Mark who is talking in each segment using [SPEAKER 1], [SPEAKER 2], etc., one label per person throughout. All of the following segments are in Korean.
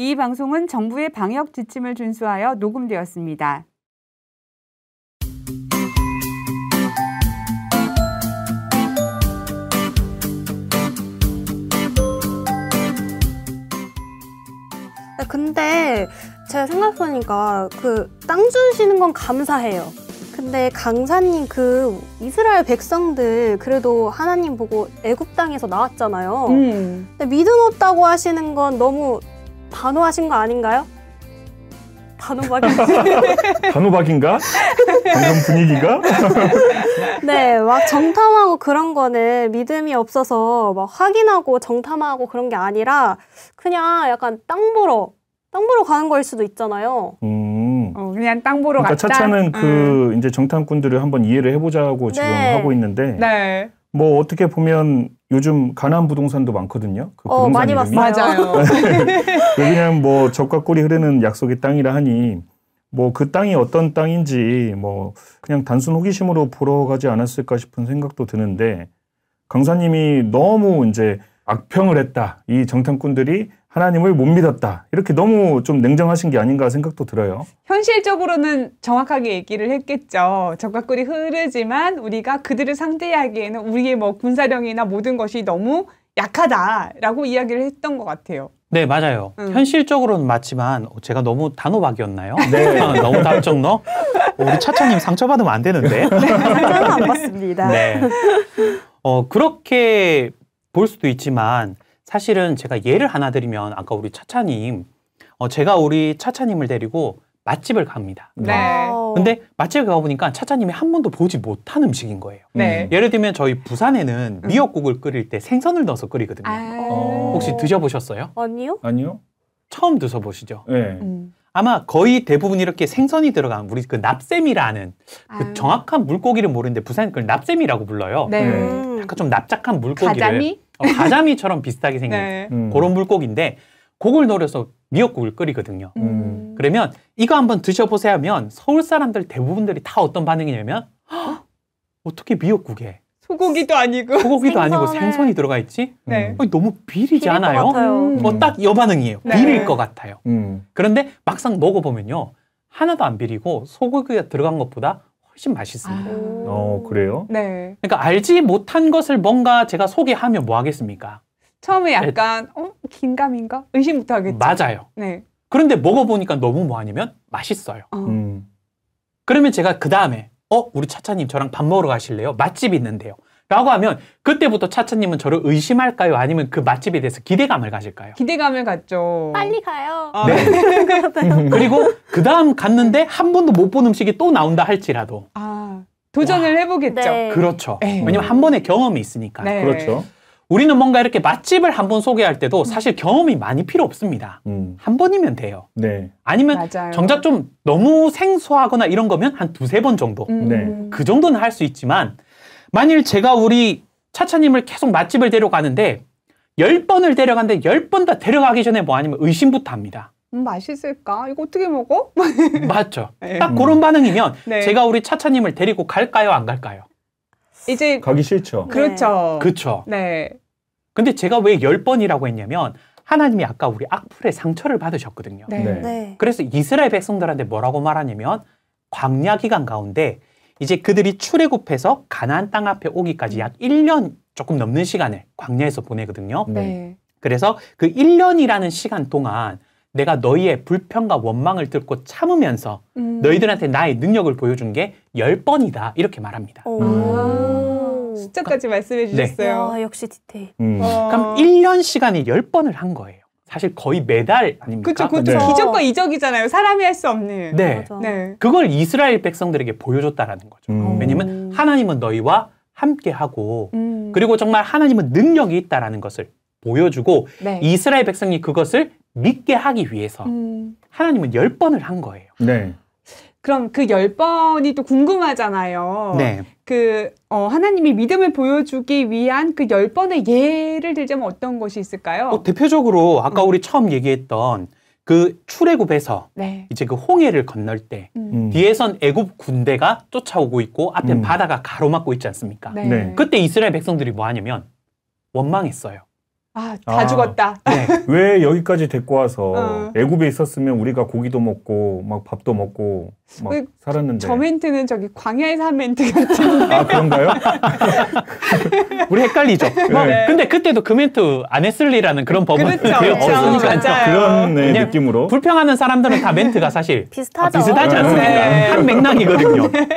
[SPEAKER 1] 이 방송은 정부의 방역 지침을 준수하여 녹음되었습니다.
[SPEAKER 2] 근데 제가 생각해보니까 그 땅 주시는 건 감사해요. 근데 강사님 그 이스라엘 백성들 그래도 하나님 보고 애국 땅에서 나왔잖아요. 음. 근데 믿음 없다고 하시는 건 너무 단호하신 거 아닌가요? 단호박인가?
[SPEAKER 3] 단호박인가? 이런 분위기가?
[SPEAKER 2] 네, 막 정탐하고 그런 거는 믿음이 없어서 막 확인하고 정탐하고 그런 게 아니라 그냥 약간 땅 보러 땅 보러 가는 거일 수도 있잖아요.
[SPEAKER 3] 음.
[SPEAKER 2] 어, 그냥 땅 보러 그러니까 갔다. 차차는 그 음.
[SPEAKER 3] 그 이제 정탐꾼들을 한번 이해를 해보자고 네. 지금 하고 있는데 네. 뭐 어떻게 보면 요즘 가난 부동산도 많거든요. 그 어, 많이 봤어요. 맞아요. 여기는 네. 뭐 적과 꿀이 흐르는 약속의 땅이라 하니 뭐 그 땅이 어떤 땅인지 뭐 그냥 단순 호기심으로 보러 가지 않았을까 싶은 생각도 드는데 강사님이 너무 이제 악평을 했다. 이 정탐꾼들이 하나님을 못 믿었다. 이렇게 너무 좀 냉정하신 게 아닌가 생각도 들어요.
[SPEAKER 1] 현실적으로는 정확하게 얘기를 했겠죠. 적과 꿀이 흐르지만 우리가 그들을 상대하기에는 우리의 뭐 군사령이나 모든 것이 너무 약하다라고 이야기를 했던 것 같아요.
[SPEAKER 4] 네, 맞아요. 음. 현실적으로는 맞지만 제가 너무 단호박이었나요? 네. 아, 너무 단정너? 어, 우리 차차님 상처받으면 안 되는데. 네,
[SPEAKER 1] 안 받습니다. 네.
[SPEAKER 4] 어, 그렇게 볼 수도 있지만 사실은 제가 예를 하나 드리면 아까 우리 차차님 어, 제가 우리 차차님을 데리고 맛집을 갑니다. 네. 근데 맛집을 가보니까 차차님이 한 번도 보지 못한 음식인 거예요. 네. 음. 예를 들면 저희 부산에는 음. 미역국을 끓일 때 생선을 넣어서 끓이거든요. 아. 어, 혹시 드셔보셨어요? 아니요. 아니요. 처음 드셔보시죠? 네. 음. 아마 거의 대부분 이렇게 생선이 들어간 우리 그 납샘이라는 그 아. 정확한 물고기를 모르는데 부산 그걸 납샘이라고 불러요. 네. 음. 약간 좀 납작한 물고기를 가자미? 어, 가자미처럼 비슷하게 생긴 네. 음. 그런 물고기인데 그걸 노려서 미역국을 끓이거든요. 음. 그러면 이거 한번 드셔보세요 하면 서울 사람들 대부분들이 다 어떤 반응이냐면 어떻게 미역국에 소고기도 아니고 소고기도 아니고 생선이 들어가 있지? 네. 어, 너무 비리지 않아요? 음. 어, 딱 여반응이에요. 네. 비릴 것 같아요. 음. 그런데 막상 먹어보면요. 하나도 안 비리고 소고기가 들어간 것보다 훨씬 맛있습니다. 아. 어, 그래요? 네. 그러니까 알지 못한 것을 뭔가 제가 소개하면 뭐 하겠습니까?
[SPEAKER 1] 처음에 네. 약간 네. 어? 긴감인가?
[SPEAKER 4] 의심부터 하겠죠. 맞아요. 네. 그런데 먹어보니까 너무 뭐하냐면 맛있어요. 어. 음. 그러면 제가 그 다음에 어? 우리 차차님 저랑 밥 먹으러 가실래요? 맛집 있는데요. 라고 하면 그때부터 차차님은 저를 의심할까요? 아니면 그 맛집에 대해서 기대감을 가질까요? 기대감을 갖죠.
[SPEAKER 1] 빨리 가요.
[SPEAKER 4] 아, 네. 음. 그리고 그 다음 갔는데 한 번도 못 본 음식이 또 나온다 할지라도. 아,
[SPEAKER 1] 도전을 와. 해보겠죠. 네. 그렇죠. 에이. 네. 왜냐면 한
[SPEAKER 4] 번의 경험이 있으니까. 네. 그렇죠. 우리는 뭔가 이렇게 맛집을 한 번 소개할 때도 음. 사실 경험이 많이 필요 없습니다. 음. 한 번이면 돼요. 네. 아니면 맞아요. 정작 좀 너무 생소하거나 이런 거면 한 두세 번 정도. 음. 네. 그 정도는 할 수 있지만 만일 제가 우리 차차님을 계속 맛집을 데려가는데 10번을 데려가는데 10번 다 데려가기 전에 뭐 아니면 의심부터 합니다.
[SPEAKER 1] 음, 맛있을까? 이거 어떻게 먹어?
[SPEAKER 4] 맞죠. 네. 딱 그런 음. 반응이면 네. 제가 우리 차차님을 데리고 갈까요? 안 갈까요? 이제 가기 싫죠. 네. 그렇죠. 네. 그렇죠. 네. 근데 제가 왜 10번이라고 했냐면 하나님이 아까 우리 악플의 상처를 받으셨거든요. 네. 네. 네. 그래서 이스라엘 백성들한테 뭐라고 말하냐면 광야 기간 가운데 이제 그들이 출애굽해서 가나안 땅 앞에 오기까지 약 1년 조금 넘는 시간을 광야에서 보내거든요. 네. 그래서 그 1년이라는 시간 동안 내가 너희의 불평과 원망을 듣고 참으면서 음. 너희들한테 나의 능력을 보여준 게1 0번이다 이렇게 말합니다.
[SPEAKER 1] 음. 숫자까지 말씀해 주셨어요. 네. 와, 역시 디테일. 음. 그럼
[SPEAKER 4] 1년 시간이 0번을한 거예요. 사실 거의 매달 아닙니까? 그렇죠. 그것도 네. 기적과
[SPEAKER 1] 이적이잖아요. 사람이 할 수 없는. 네. 네.
[SPEAKER 4] 그걸 이스라엘 백성들에게 보여줬다라는 거죠. 음. 왜냐면 하나님은 너희와 함께하고 음. 그리고 정말 하나님은 능력이 있다라는 것을 보여주고 네. 이스라엘 백성이 그것을 믿게 하기 위해서 음. 하나님은 열 번을 한 거예요. 네. 그럼
[SPEAKER 1] 그 열 번이 또 궁금하잖아요. 네. 그 어, 하나님이 믿음을 보여주기 위한 그 열 번의 예를 들자면 어떤 것이 있을까요? 어,
[SPEAKER 4] 대표적으로 아까 음. 우리 처음 얘기했던 그 출애굽에서 네. 이제 그 홍해를 건널 때 음. 음. 뒤에선 애굽 군대가 쫓아오고 있고 앞에 음. 바다가 가로막고 있지 않습니까? 네. 네. 그때 이스라엘 백성들이 뭐 하냐면 원망했어요.
[SPEAKER 1] 아, 다 아, 죽었다. 네.
[SPEAKER 3] 왜 여기까지 데리고 와서 어. 애굽에 있었으면 우리가 고기도 먹고 막 밥도 먹고 막 그, 살았는데. 저
[SPEAKER 1] 멘트는 저기 광야에서 한 멘트 같은데. 아, 그런가요?
[SPEAKER 4] 우리 헷갈리죠. 네. 뭐, 근데 그때도 그 멘트 안 했을리라는 그런 법은 그렇죠. 그렇죠. 없으니 그렇죠. 그렇죠. 그런 네, 느낌으로. 불평하는 사람들은 다 멘트가 사실
[SPEAKER 1] 비슷하죠. 아, 비슷하지 네. 않습니까? 네.
[SPEAKER 4] 한 맥락이거든요. 네.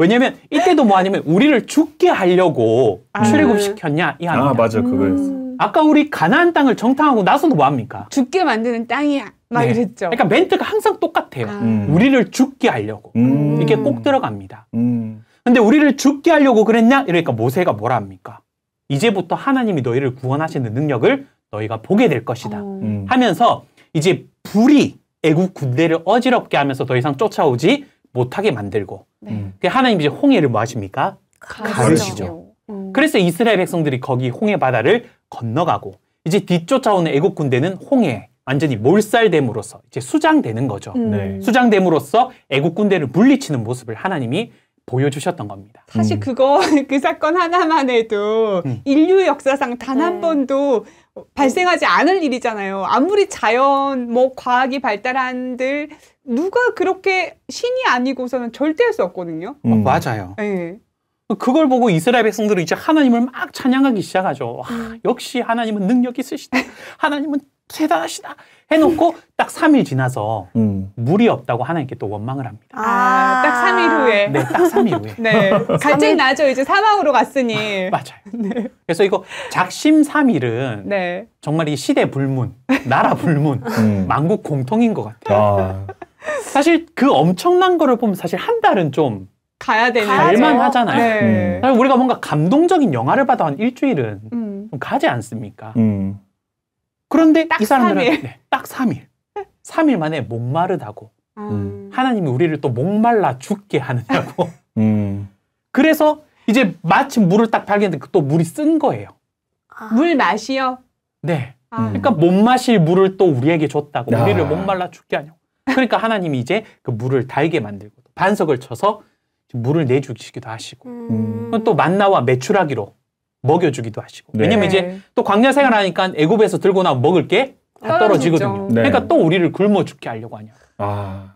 [SPEAKER 4] 왜냐면 이때도 뭐 아니면 우리를 죽게 하려고 아. 출애굽시켰냐 이 아니냐. 아, 맞아. 그거였어. 음. 아까 우리 가나안 땅을 정탐하고 나서도 뭐합니까?
[SPEAKER 1] 죽게 만드는 땅이야. 막 네. 이랬죠.
[SPEAKER 4] 그러니까 멘트가 항상 똑같아요. 아. 음. 우리를 죽게 하려고. 음. 이게 꼭 들어갑니다. 음. 근데 우리를 죽게 하려고 그랬냐? 이러니까 모세가 뭐라 합니까? 이제부터 하나님이 너희를 구원하시는 능력을 너희가 보게 될 것이다. 어. 음. 하면서 이제 불이 애국 군대를 어지럽게 하면서 더 이상 쫓아오지 못하게 만들고 네. 그 하나님 이제 홍해를 뭐 하십니까? 가르시죠. 음. 그래서 이스라엘 백성들이 거기 홍해 바다를 건너가고 이제 뒤쫓아오는 애국 군대는 홍해 완전히 몰살됨으로써 이제 수장되는 거죠. 음. 네. 수장됨으로써 애국 군대를 물리치는 모습을 하나님이 보여주셨던 겁니다. 사실 음. 그거 그 사건 하나만
[SPEAKER 1] 해도 음. 인류 역사상 단한 네. 번도 발생하지 않을 일이잖아요. 아무리 자연 뭐 과학이 발달한들 누가 그렇게 신이 아니고서는
[SPEAKER 4] 절대 할 수 없거든요. 음. 음. 맞아요. 네. 그걸 보고 이스라엘 백성들은 이제 하나님을 막 찬양하기 시작하죠. 와, 음. 역시 하나님은 능력 있으시다. 하나님은 대단하시다. 해놓고 딱 3일 지나서 음. 물이 없다고 하나님께 또 원망을 합니다. 아,
[SPEAKER 1] 아. 딱 3일 후에. 네,
[SPEAKER 4] 딱 3일 후에. 네. 갈증
[SPEAKER 1] 나죠. 이제 사망으로 갔으니. 맞아요. 네.
[SPEAKER 4] 그래서 이거 작심 3일은 네. 정말 이 시대 불문, 나라 불문, 음. 만국 공통인 것 같아요. 아. 사실 그 엄청난 거를 보면 사실 한 달은 좀 가야 되는 갈만 하잖아요. 네. 사 음. 우리가 뭔가 감동적인 영화를 봐도 한 일주일은 음. 좀 가지 않습니까? 음. 그런데 이 사람들은 3일. 네, 딱 3일. 3일 만에 목마르다고. 아. 음. 하나님이 우리를 또 목말라 죽게 하느냐고.
[SPEAKER 3] 음.
[SPEAKER 4] 그래서 이제 마침 물을 딱 발견했는데 또 물이 쓴 거예요.
[SPEAKER 1] 아. 물 맛이요? 네. 아.
[SPEAKER 4] 그러니까 못 마실 물을 또 우리에게 줬다고. 아. 우리를 목말라 죽게 하냐고. 그러니까 하나님이 이제 그 물을 달게 만들고 반석을 쳐서 물을 내주시기도 하시고
[SPEAKER 3] 음.
[SPEAKER 4] 또 만나와 매출하기로 먹여주기도 하시고 네. 왜냐면 이제 네. 또 광야 생활하니까 애굽에서 들고 나면 먹을 게다
[SPEAKER 3] 아, 떨어지거든요. 네. 그러니까
[SPEAKER 4] 또 우리를 굶어 죽게 하려고 하냐. 아.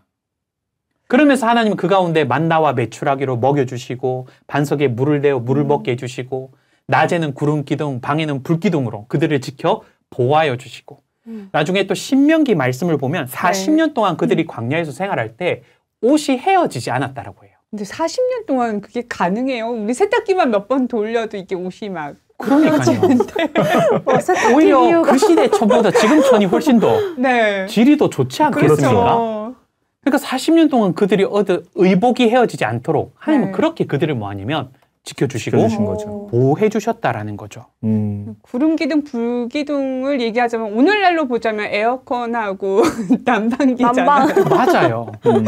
[SPEAKER 4] 그러면서 하나님 은그 가운데 만나와 매출하기로 먹여주시고 반석에 물을 내어 물을 음. 먹게 해주시고 낮에는 구름 기둥, 방에는 불 기둥으로 그들을 지켜 보호하여 주시고 음. 나중에 또 신명기 말씀을 보면 40년 동안 그들이 음. 광야에서 생활할 때 옷이 헤어지지 않았다라고 해요.
[SPEAKER 1] 근데 40년 동안 그게 가능해요. 우리 세탁기만 몇 번 돌려도 이게 옷이 막
[SPEAKER 4] 그러니까요. 뭐 오히려 이유가. 그 시대 천보다 지금 천이 훨씬 더 네. 질이 더 좋지 않겠습니까? 그렇죠. 그러니까 40년 동안 그들이 얻은 의복이 헤어지지 않도록 하나님은 네. 그렇게 그들을 뭐하냐면 지켜주시고 지켜 보호해 주셨다라는 거죠. 음.
[SPEAKER 1] 구름 기둥, 불 기둥을 얘기하자면 오늘날로 보자면 에어컨하고
[SPEAKER 4] 난방기잖아요. 난방. 맞아요. 음.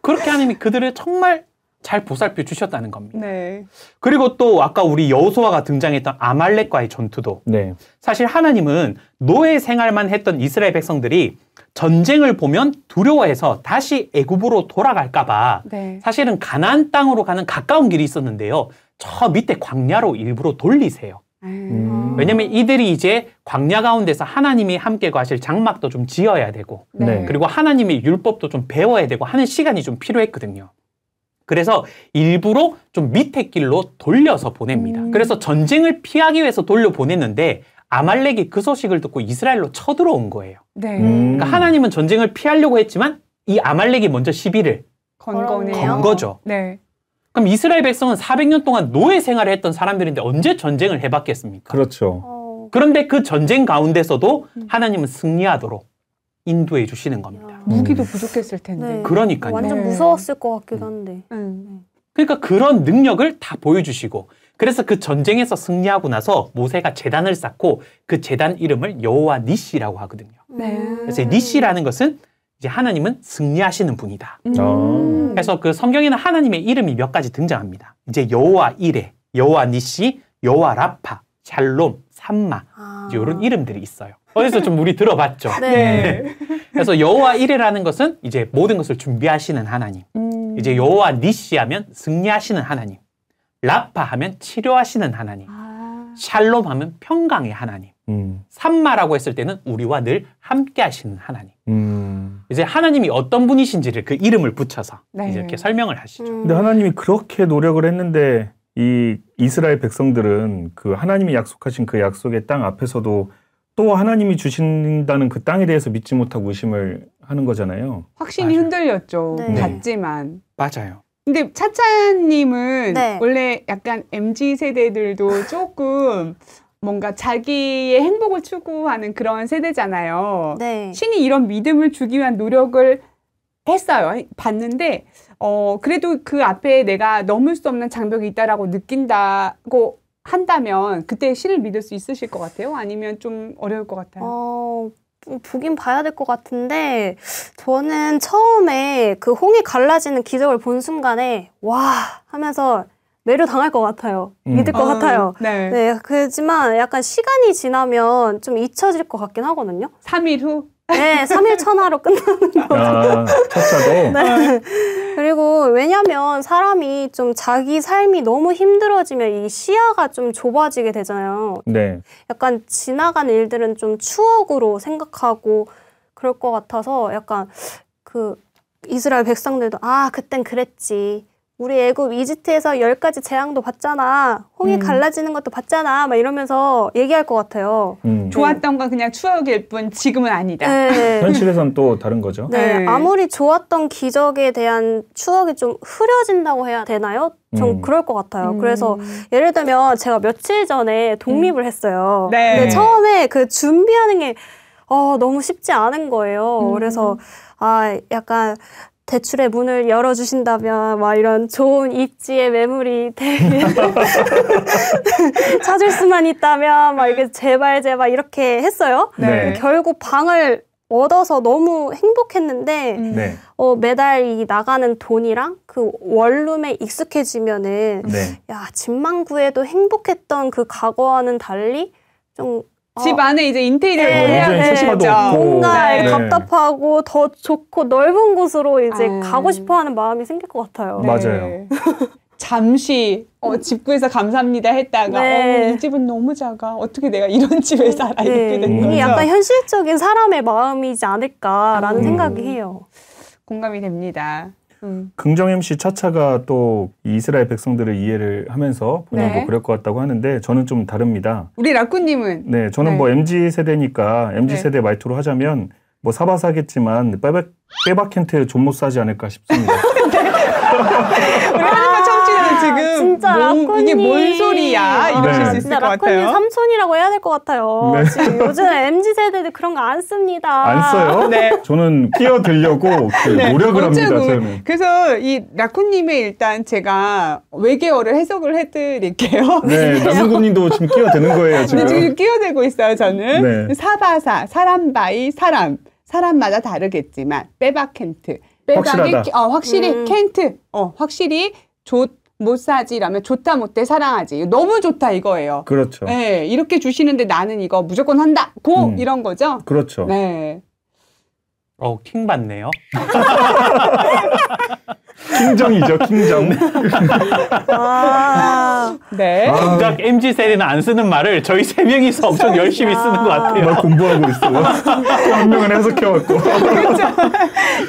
[SPEAKER 4] 그렇게 하느니 그들의 정말 잘 보살펴 주셨다는 겁니다. 네. 그리고 또 아까 우리 여호수아가 등장했던 아말렉과의 전투도 네. 사실 하나님은 노예 생활만 했던 이스라엘 백성들이 전쟁을 보면 두려워해서 다시 애굽으로 돌아갈까봐 네. 사실은 가나안 땅으로 가는 가까운 길이 있었는데요. 저 밑에 광야로 일부러 돌리세요.
[SPEAKER 1] 음.
[SPEAKER 4] 왜냐면 이들이 이제 광야 가운데서 하나님이 함께 가실 장막도 좀 지어야 되고 네. 네. 그리고 하나님의 율법도 좀 배워야 되고 하는 시간이 좀 필요했거든요. 그래서 일부러 좀 밑에 길로 돌려서 보냅니다. 음. 그래서 전쟁을 피하기 위해서 돌려 보냈는데 아말렉이 그 소식을 듣고 이스라엘로 쳐들어온 거예요.
[SPEAKER 1] 네. 음. 그러니까
[SPEAKER 4] 하나님은 전쟁을 피하려고 했지만 이 아말렉이 먼저 시비를 건, 건 거죠. 네. 그럼 이스라엘 백성은 400년 동안 노예 생활을 했던 사람들인데 언제 전쟁을 해봤겠습니까? 그렇죠. 어. 그런데 그 전쟁 가운데서도 음. 하나님은 승리하도록 인도해 주시는 겁니다.
[SPEAKER 1] 야. 무기도 음. 부족했을 텐데. 네.
[SPEAKER 4] 그러니까요. 완전 네.
[SPEAKER 1] 무서웠을 것
[SPEAKER 2] 같기도 음. 한데. 음. 네.
[SPEAKER 4] 그러니까 그런 능력을 다 보여주시고 그래서 그 전쟁에서 승리하고 나서 모세가 재단을 쌓고 그 재단 이름을 여호와 니시라고 하거든요. 네. 그래서 니시라는 것은 이제 하나님은 승리하시는 분이다. 음. 아. 그래서 그 성경에는 하나님의 이름이 몇 가지 등장합니다. 이제 여호와 이레, 여호와 니시, 여호와 라파, 샬롬, 삼마 아. 이런 이름들이 있어요. 어디서 좀 우리 들어봤죠. 네. 네. 네. 그래서 여호와 이레라는 것은 이제 모든 것을 준비하시는 하나님. 음. 이제 여호와 니시하면 승리하시는 하나님. 라파하면 치료하시는 하나님. 아. 샬롬하면 평강의 하나님. 음. 삼마라고 했을 때는 우리와 늘 함께하시는 하나님. 음. 이제 하나님이 어떤 분이신지를 그 이름을 붙여서 네. 이렇게 설명을 하시죠. 음. 근데
[SPEAKER 3] 하나님이 그렇게 노력을 했는데 이 이스라엘 백성들은 그 하나님이 약속하신 그 약속의 땅 앞에서도 또 하나님이 주신다는 그 땅에 대해서 믿지 못하고 의심을 하는 거잖아요.
[SPEAKER 1] 확신이 맞아요. 흔들렸죠. 네. 네. 지만 맞아요. 근데 차차님은 네. 원래 약간 MZ 세대들도 조금 뭔가 자기의 행복을 추구하는 그런 세대잖아요. 네. 신이 이런 믿음을 주기 위한 노력을 했어요. 봤는데 어 그래도 그 앞에 내가 넘을 수 없는 장벽이 있다라고 느낀다고 한다면 그때 신을 믿을 수 있으실 것 같아요? 아니면 좀 어려울 것 같아요? 어,
[SPEAKER 2] 보긴 봐야 될 것 같은데 저는 처음에 그 홍이 갈라지는 기적을 본 순간에 와 하면서 매료당할 것 같아요. 음. 믿을 것 어, 같아요. 네. 네. 그렇지만 약간 시간이 지나면 좀 잊혀질 것 같긴 하거든요. 3일 후? 네, 3일 천하로 끝나는
[SPEAKER 3] 거죠. 아, 차차도?
[SPEAKER 2] 네. 그리고 왜냐면 사람이 좀 자기 삶이 너무 힘들어지면 이 시야가 좀 좁아지게 되잖아요. 네. 약간 지나간 일들은 좀 추억으로 생각하고 그럴 것 같아서 약간 그 이스라엘 백성들도 아, 그땐 그랬지. 우리 애국 이집트에서 열 가지 재앙도 봤잖아. 홍이 음. 갈라지는 것도 봤잖아. 막 이러면서 얘기할 것 같아요.
[SPEAKER 3] 음. 좋았던
[SPEAKER 1] 건 그냥 추억일 뿐 지금은 아니다.
[SPEAKER 2] 네. 현실에선
[SPEAKER 3] 또 다른 거죠. 네. 네.
[SPEAKER 2] 아무리 좋았던 기적에 대한 추억이 좀 흐려진다고 해야 되나요? 전 음. 그럴 것 같아요. 음. 그래서 예를 들면 제가 며칠 전에 독립을 음. 했어요. 네. 근데 처음에 그 준비하는 게 어, 너무 쉽지 않은 거예요. 음. 그래서 아, 약간 대출의 문을 열어주신다면 막 이런 좋은 입지의 매물이 찾을 수만 있다면 막 이렇게 제발 제발 이렇게 했어요. 네. 네. 결국 방을 얻어서 너무 행복했는데 음. 네. 어, 매달 이 나가는 돈이랑 그 원룸에 익숙해지면은 네. 야 집만 구해도 행복했던 그 과거와는 달리 좀집 어.
[SPEAKER 1] 안에 이제 인테리어를 네. 해야 되죠. 네,
[SPEAKER 2] 뭔가 네. 답답하고 더 좋고 넓은 곳으로 이제 아. 가고 싶어하는 마음이 생길 것
[SPEAKER 1] 같아요. 네. 맞아요. 네. 잠시 어, 음. 집구해서 감사합니다 했다가 네. 어, 이 집은 너무 작아 어떻게 내가
[SPEAKER 3] 이런 음. 집에 살아 네. 이렇게 된 거죠. 이게 약간
[SPEAKER 1] 현실적인 사람의
[SPEAKER 2] 마음이지 않을까라는 음. 생각이 해요. 공감이 됩니다. 음.
[SPEAKER 3] 긍정 MC 차차가 또 이스라엘 백성들을 이해를 하면서 본인고 네. 그럴 것 같다고 하는데 저는 좀 다릅니다.
[SPEAKER 1] 우리 라쿠님은?
[SPEAKER 3] 네, 저는 네. 뭐 MG 세대니까 MG 네. 세대 말투로 하자면 뭐 사바사겠지만 빼박 빼박 캔트 존못 사지 않을까 싶습니다.
[SPEAKER 1] 네. 우 지금 진짜 뭔, 라코님. 이게 뭔 소리야 어, 이러실 네. 수
[SPEAKER 2] 있을 것 같아요. 라코님 삼촌이라고 해야 될 것 같아요. 네. 지금 요즘 MZ 세대들 그런 거 안 씁니다. 안 써요? 네.
[SPEAKER 3] 저는 끼어들려고 그 네. 노력을 합니다.
[SPEAKER 1] 그래서 이 라코님의 일단 제가 외계어를 해석을 해드릴게요. 네, 남은님도
[SPEAKER 3] 지금 끼어드는 거예요 지금. 네, 지금 끼어들고
[SPEAKER 1] 있어요 저는. 네. 사바사 사람 바이 사람. 사람마다 다르겠지만 빼박 캔트 빼박이 확실하다. 어 확실히 음. 캔트 어 확실히 좋못 사지라면 좋다 못해 사랑하지 너무 좋다 이거예요. 그렇죠. 네 이렇게 주시는데 나는 이거 무조건 한다 고 음. 이런 거죠. 그렇죠. 네.
[SPEAKER 4] 어 킹 받네요. 킹정이죠, 킹정. 아, 네. 정작 아. m g 세대는 안 쓰는 말을 저희 세 명이서 엄청 그렇죠. 열심히 쓰는 것 같아요. 나 공부하고 있어. 요한 명은
[SPEAKER 3] 해석해왔고. 그렇죠.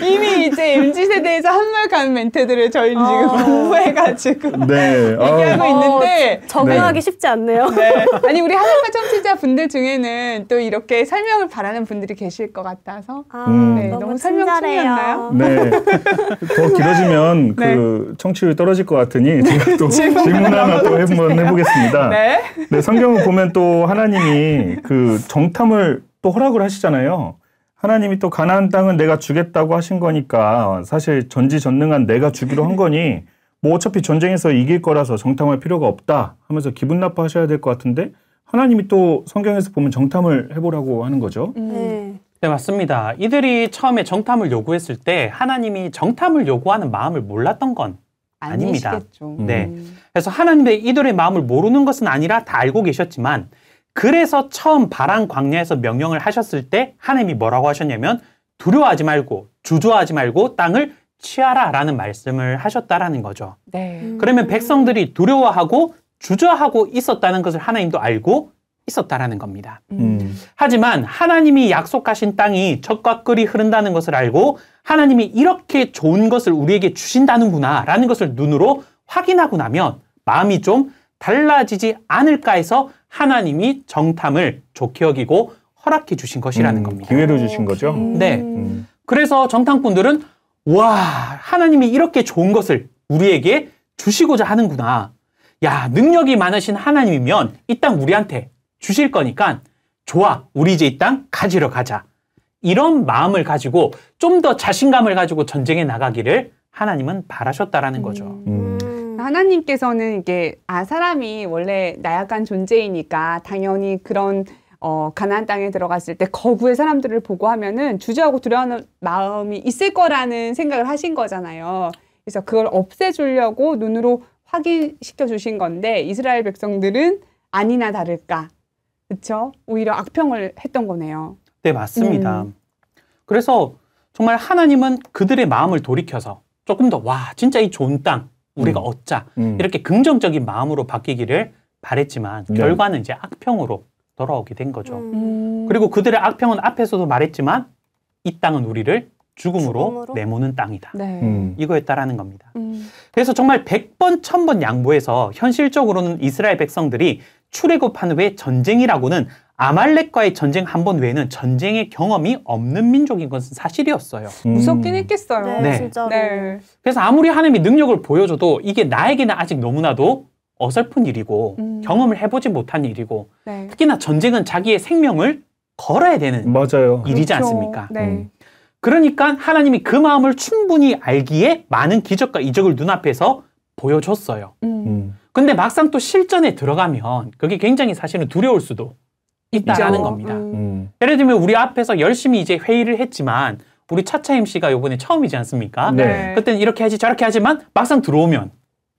[SPEAKER 1] 이미 이제 m g 세대에서 한 말 가는 멘트들을 저희는 아. 지금
[SPEAKER 3] 공부해가지고 네. 아. 얘기하고 어. 있는데 적응하기 네.
[SPEAKER 1] 쉽지 않네요. 네. 아니 우리 한국과 청취자 분들 중에는 또 이렇게 설명을 바라는 분들이 계실 것 같아서 아, 음. 네, 너무, 너무 설명 충이었나요?
[SPEAKER 3] 네. 더 길어지면. 하면 네. 그 청취율이 떨어질 것 같으니 네. 제가 또 질문 하나 또 한번 해보겠습니다. 네. 네. 성경을 보면 또 하나님이 그 정탐을 또 허락을 하시잖아요. 하나님이 또 가나안 땅은 내가 주겠다고 하신 거니까 사실 전지전능한 내가 주기로 한 거니 뭐 어차피 전쟁에서 이길 거라서 정탐할 필요가 없다 하면서 기분 나빠하셔야 될 것 같은데 하나님이 또 성경에서 보면 정탐을 해보라고 하는 거죠. 음. 네.
[SPEAKER 4] 네, 맞습니다. 이들이 처음에 정탐을 요구했을 때 하나님이 정탐을 요구하는 마음을 몰랐던 건 아닙니다. 아니시겠죠. 음. 네. 음. 그래서 하나님의 이들의 마음을 모르는 것은 아니라 다 알고 계셨지만 그래서 처음 바람 광야에서 명령을 하셨을 때 하나님이 뭐라고 하셨냐면 두려워하지 말고 주저하지 말고 땅을 취하라라는 말씀을 하셨다라는 거죠. 네. 그러면 백성들이 두려워하고 주저하고 있었다는 것을 하나님도 알고 있었다라는 겁니다. 음. 하지만 하나님이 약속하신 땅이 젖과 끌이 흐른다는 것을 알고 하나님이 이렇게 좋은 것을 우리에게 주신다는구나라는 것을 눈으로 확인하고 나면 마음이 좀 달라지지 않을까 해서 하나님이 정탐을 좋게 여기고 허락해 주신 것이라는 음,
[SPEAKER 3] 겁니다. 기회를 주신
[SPEAKER 4] 거죠? 음. 네. 음. 그래서 정탐꾼들은 와, 하나님이 이렇게 좋은 것을 우리에게 주시고자 하는구나. 야, 능력이 많으신 하나님이면 이 땅 우리한테 주실 거니까 좋아, 우리 이제 이 땅 가지러 가자. 이런 마음을 가지고 좀 더 자신감을 가지고 전쟁에 나가기를 하나님은 바라셨다라는 거죠. 음. 음.
[SPEAKER 1] 음. 하나님께서는 이게 아 사람이 원래 나약한 존재이니까 당연히 그런 어, 가나안 땅에 들어갔을 때 거구의 사람들을 보고 하면은 주저하고 두려워하는 마음이 있을 거라는 생각을 하신 거잖아요. 그래서 그걸 없애주려고 눈으로 확인시켜 주신 건데 이스라엘 백성들은 아니나 다를까 그렇죠? 오히려 악평을 했던 거네요. 네, 맞습니다.
[SPEAKER 4] 음. 그래서 정말 하나님은 그들의 마음을 돌이켜서 조금 더 와, 진짜 이 좋은 땅 우리가 음. 얻자. 음. 이렇게 긍정적인 마음으로 바뀌기를 바랬지만 네. 결과는 이제 악평으로 돌아오게 된 거죠. 음. 음. 그리고 그들의 악평은 앞에서도 말했지만 이 땅은 우리를 죽음으로, 죽음으로? 내모는 땅이다. 네. 음. 이거였다라는 겁니다. 그래서 정말 1 0 0번1 0 0 0번 양보해서 현실적으로는 이스라엘 백성들이 출애굽한 후에 전쟁이라고는 아말렉과의 전쟁 한 번 외에는 전쟁의 경험이 없는 민족인 것은 사실이었어요. 음. 무섭긴
[SPEAKER 1] 했겠어요. 네, 네. 진짜로. 네.
[SPEAKER 4] 그래서 아무리 하나님이 능력을 보여줘도 이게 나에게는 아직 너무나도 어설픈 일이고 음. 경험을 해보지 못한 일이고 네. 특히나 전쟁은 자기의 생명을 걸어야 되는 맞아요. 일이지 그렇죠. 않습니까? 네. 음. 그러니까 하나님이 그 마음을 충분히 알기에 많은 기적과 이적을 눈앞에서 보여줬어요. 음. 음. 근데 막상 또 실전에 들어가면 그게 굉장히 사실은 두려울 수도 있다는 겁니다. 음. 음. 예를 들면 우리 앞에서 열심히 이제 회의를 했지만 우리 차차임 씨가 요번에 처음이지 않습니까? 네. 네. 그때는 이렇게 하지 저렇게 하지만 막상 들어오면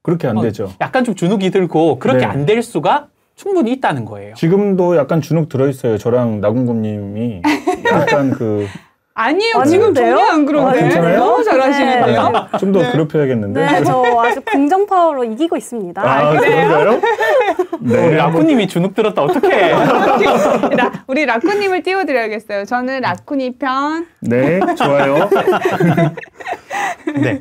[SPEAKER 4] 그렇게 안 어, 되죠. 약간 좀 주눅이 들고 그렇게 네. 안될 수가 충분히
[SPEAKER 3] 있다는 거예요. 지금도 약간 주눅 들어 있어요. 저랑 나궁금님이 약간 그
[SPEAKER 1] 아니에요. 아닌데요? 지금 전혀 안 아, 그런데. 아, 너무 잘하시는데요. 네. 아, 좀더 네.
[SPEAKER 3] 괴롭혀야겠는데. 네, 저
[SPEAKER 1] 아주 긍정 파워로 이기고 있습니다.
[SPEAKER 3] 아, 아 그래요? 네. 네. 우리 라쿠님이
[SPEAKER 4] 주눅 들었다. 어떡해.
[SPEAKER 1] 우리 라쿠님을 띄워드려야겠어요. 저는 라쿠니 편.
[SPEAKER 4] 네, 좋아요. 네. 네.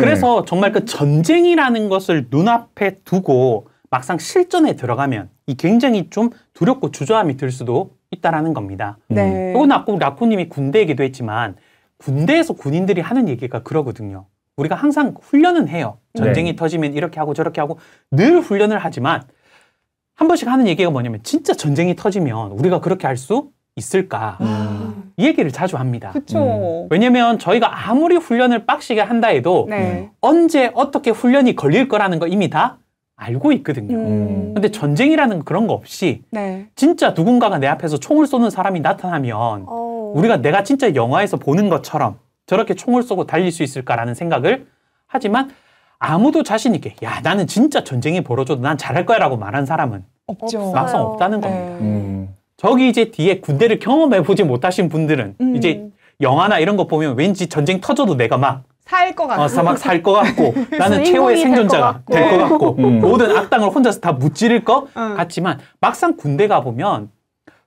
[SPEAKER 4] 그래서 정말 그 전쟁이라는 것을 눈앞에 두고 막상 실전에 들어가면 이 굉장히 좀 두렵고 주저함이 들 수도 있다라는 겁니다. 네. 이건 음. 아까 라코님이 군대 이기도 했지만 군대에서 군인들이 하는 얘기가 그러거든요. 우리가 항상 훈련은 해요. 전쟁이 네. 터지면 이렇게 하고 저렇게 하고 늘 훈련을 하지만 한 번씩 하는 얘기가 뭐냐면 진짜 전쟁이 터지면 우리가 그렇게 할 수 있을까? 음. 이 얘기를 자주 합니다. 음. 왜냐면 저희가 아무리 훈련을 빡시게 한다 해도 네. 언제 어떻게 훈련이 걸릴 거라는 거 이미 다 알고 있거든요. 음. 근데 전쟁이라는 그런 거 없이 네. 진짜 누군가가 내 앞에서 총을 쏘는 사람이 나타나면 오. 어. 우리가 내가 진짜 영화에서 보는 것처럼 저렇게 총을 쏘고 달릴 수 있을까라는 생각을 하지만 아무도 자신 있게 야 나는 진짜 전쟁이 벌어져도 난 잘할 거야라고 말한 사람은 없죠. 막상 없다는 네. 겁니다. 음. 저기 이제 뒤에 군대를 경험해 보지 못하신 분들은 음. 이제 영화나 이런 거 보면 왠지 전쟁 터져도 내가 막
[SPEAKER 1] 살것 같고. 어, 막살것 같고. 나는 최후의 생존자가 될 것
[SPEAKER 4] 같고. 음. 음. 모든 악당을 혼자서 다 무찌를 것 음. 같지만 막상 군대 가보면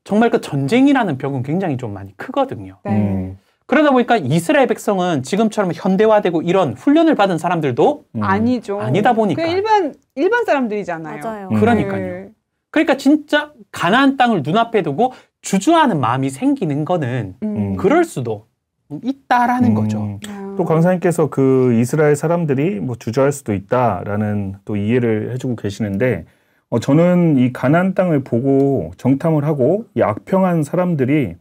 [SPEAKER 4] 정말 그 전쟁이라는 벽은 굉장히 좀 많이 크거든요. 네. 음. 그러다 보니까 이스라엘 백성은 지금처럼 현대화되고 이런 훈련을 받은 사람들도
[SPEAKER 1] 음. 아니죠. 아니다 보니까 일반 일반 사람들이잖아요. 맞아요. 음. 그러니까요. 네.
[SPEAKER 4] 그러니까
[SPEAKER 3] 진짜 가나안
[SPEAKER 4] 땅을 눈앞에 두고 주저하는 마음이 생기는 거는 그럴
[SPEAKER 3] 수도 있다라는 거죠. 아. 또 강사님께서 그 이스라엘 사람들이 뭐 주저할 수도 있다라는 또 이해를 해주고 계시는데 어, 저는 이 가나안 땅을 보고 정탐을 하고 이 악평한 사람들이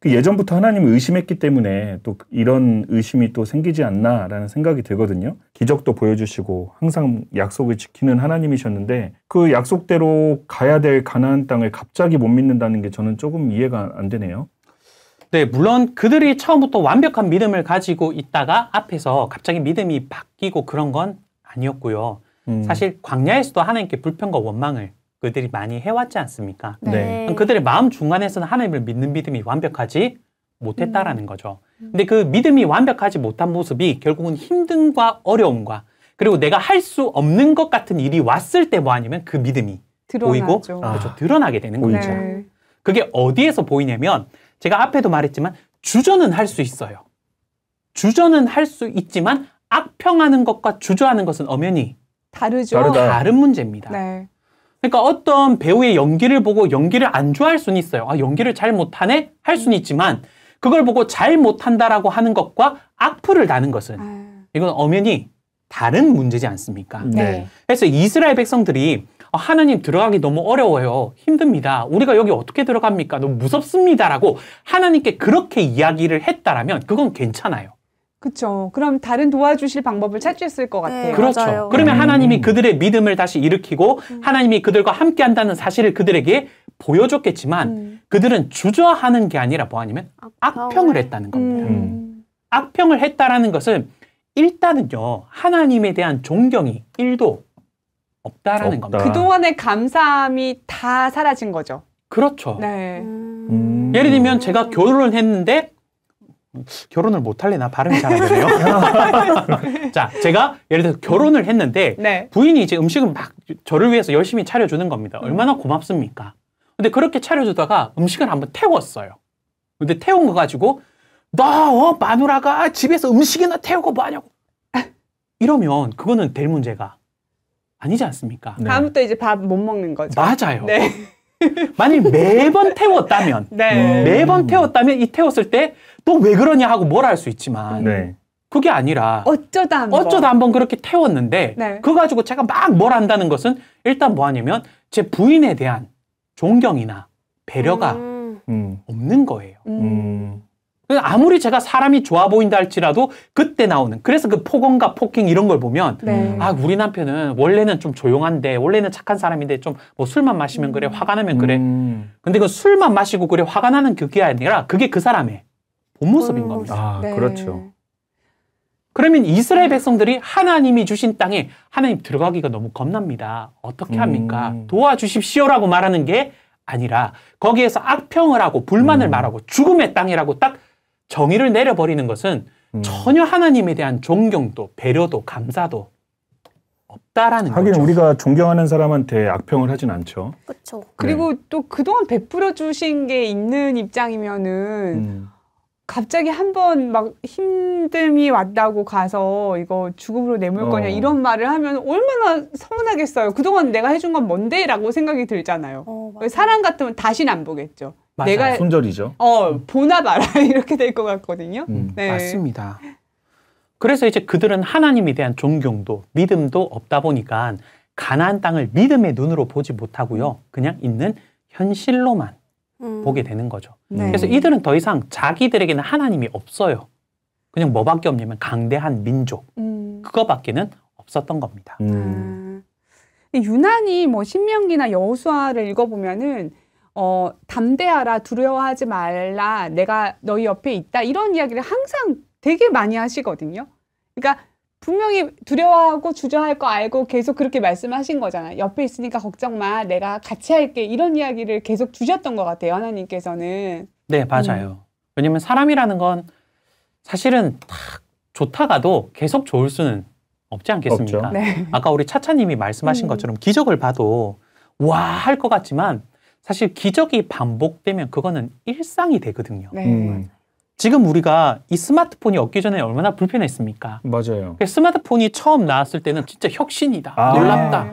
[SPEAKER 3] 그 예전부터 하나님을 의심했기 때문에 또 이런 의심이 또 생기지 않나라는 생각이 들거든요. 기적도 보여주시고 항상 약속을 지키는 하나님이셨는데 그 약속대로 가야 될 가나안 땅을 갑자기 못 믿는다는 게 저는 조금 이해가 안 되네요.
[SPEAKER 4] 네, 물론 그들이 처음부터 완벽한 믿음을 가지고 있다가 앞에서 갑자기 믿음이 바뀌고 그런 건 아니었고요. 음. 사실 광야에서도 하나님께 불평과 원망을 그들이 많이 해왔지 않습니까? 네. 네. 그들의 마음 중간에서는 하나님을 믿는 믿음이 완벽하지 못했다라는 음. 거죠. 음. 근데 그 믿음이 완벽하지 못한 모습이 결국은 힘듦과 어려움과 그리고 내가 할 수 없는 것 같은 일이 왔을 때 뭐 아니면 그 믿음이 드러나죠. 보이고 그렇죠, 드러나게 되는 거죠. 네. 그게 어디에서 보이냐면 제가 앞에도 말했지만 주저는 할 수 있어요. 주저는 할 수 있지만 악평하는 것과 주저하는 것은 엄연히
[SPEAKER 1] 다르죠. 다르다. 다른 문제입니다. 네.
[SPEAKER 4] 그러니까 어떤 배우의 연기를 보고 연기를 안 좋아할 수는 있어요. 아, 연기를 잘 못하네? 할 수는 있지만 그걸 보고 잘 못한다라고 하는 것과 악플을 다는 것은 아. 이건 엄연히 다른 문제지 않습니까? 네. 그래서 이스라엘 백성들이 어, 하나님 들어가기 너무 어려워요. 힘듭니다. 우리가 여기 어떻게 들어갑니까? 너무 무섭습니다라고 하나님께 그렇게 이야기를 했다라면 그건 괜찮아요.
[SPEAKER 1] 그렇죠. 그럼 다른 도와주실 방법을 찾으셨을 것 네, 같아요. 네, 그렇죠. 맞아요. 그러면 음.
[SPEAKER 4] 하나님이 그들의 믿음을 다시 일으키고 음. 하나님이 그들과 함께 한다는 사실을 그들에게 보여줬겠지만 음. 그들은 주저하는 게 아니라 뭐 아니면 악평을 했다는 겁니다. 음. 음. 악평을 했다라는 것은 일단은요. 하나님에 대한 존경이 1도 없다라는 없다. 겁니다. 그동안의
[SPEAKER 1] 감사함이 다 사라진 거죠. 그렇죠. 네. 음...
[SPEAKER 4] 예를 들면 제가 음. 결혼을 했는데 결혼을 못할래나 발음이 잘 안 되네요. 자, 제가 예를 들어서 결혼을 했는데 네. 부인이 이제 음식을 막 저를 위해서 열심히 차려주는 겁니다. 음. 얼마나 고맙습니까? 근데 그렇게 차려주다가 음식을 한번 태웠어요. 근데 태운 거 가지고 나 어, 마누라가 집에서 음식이나 태우고 뭐하냐고 이러면 그거는 될 문제가 아니지 않습니까? 네.
[SPEAKER 1] 다음부터 이제 밥 못 먹는 거죠. 맞아요. 네.
[SPEAKER 4] 만약 매번 태웠다면 네. 음. 매번 태웠다면 이 태웠을 때 또 왜 그러냐 하고 뭘 할 수 있지만 네. 그게 아니라 어쩌다 한 어쩌다 한번 그렇게 태웠는데 네. 그거 가지고 제가 막 뭘 한다는 것은 일단 뭐 하냐면 제 부인에 대한 존경이나 배려가 음. 음. 없는 거예요.
[SPEAKER 3] 음. 음.
[SPEAKER 4] 아무리 제가 사람이 좋아 보인다 할지라도 그때 나오는 그래서 그 폭언과 폭행 이런 걸 보면 네. 아 우리 남편은 원래는 좀 조용한데 원래는 착한 사람인데 좀 뭐 술만 마시면 그래 음. 화가 나면 그래 음. 근데 그 술만 마시고 그래 화가 나는 그게 아니라 그게 그 사람의 본 모습인 겁니다. 아, 네. 그렇죠. 그러면 이스라엘 백성들이 하나님이 주신 땅에 하나님 들어가기가 너무 겁납니다. 어떻게 합니까? 음. 도와주십시오라고 말하는 게 아니라 거기에서 악평을 하고 불만을 음. 말하고 죽음의 땅이라고 딱 정의를 내려버리는 것은 음. 전혀 하나님에 대한 존경도 배려도 감사도
[SPEAKER 3] 없다라는 하긴 거죠. 우리가 존경하는 사람한테 악평을 하진 않죠. 그렇죠.
[SPEAKER 1] 그리고 네. 또 그동안 베풀어 주신 게 있는 입장이면은 음. 갑자기 한 번 막 힘듦이 왔다고 가서 이거 죽음으로 내몰 거냐 어. 이런 말을 하면 얼마나 서운하겠어요. 그동안 내가 해준 건 뭔데? 라고 생각이 들잖아요. 어, 사람 같으면 다신 안 보겠죠. 맞아요. 내가 손절이죠. 어, 보나 말아 이렇게 될 것 같거든요. 음, 네.
[SPEAKER 4] 맞습니다. 그래서 이제 그들은 하나님에 대한 존경도 믿음도 없다 보니까 가나안 땅을 믿음의 눈으로 보지 못하고요. 그냥 있는 현실로만 음. 보게 되는 거죠. 네. 그래서 이들은 더 이상 자기들에게는 하나님이 없어요. 그냥 뭐밖에 없냐면 강대한 민족. 음. 그거밖에는 없었던 겁니다. 음.
[SPEAKER 1] 아. 유난히 뭐 신명기나 여호수아를 읽어보면은 어, 담대하라 두려워하지 말라 내가 너희 옆에 있다 이런 이야기를 항상 되게 많이 하시거든요. 그러니까 분명히 두려워하고 주저할 거 알고 계속 그렇게 말씀하신 거잖아요. 옆에 있으니까 걱정 마. 내가 같이 할게. 이런 이야기를 계속 주셨던 것 같아요. 하나님께서는.
[SPEAKER 4] 네, 맞아요. 음. 왜냐면 사람이라는 건 사실은 탁 좋다가도 계속 좋을 수는 없지 않겠습니까? 네. 아까 우리 차차님이 말씀하신 음. 것처럼 기적을 봐도 와, 할 것 같지만 사실 기적이 반복되면 그거는 일상이 되거든요. 네. 음. 지금 우리가 이 스마트폰이 얻기 전에 얼마나 불편했습니까? 맞아요. 그러니까 스마트폰이 처음 나왔을 때는 진짜 혁신이다, 아. 놀랍다. 네.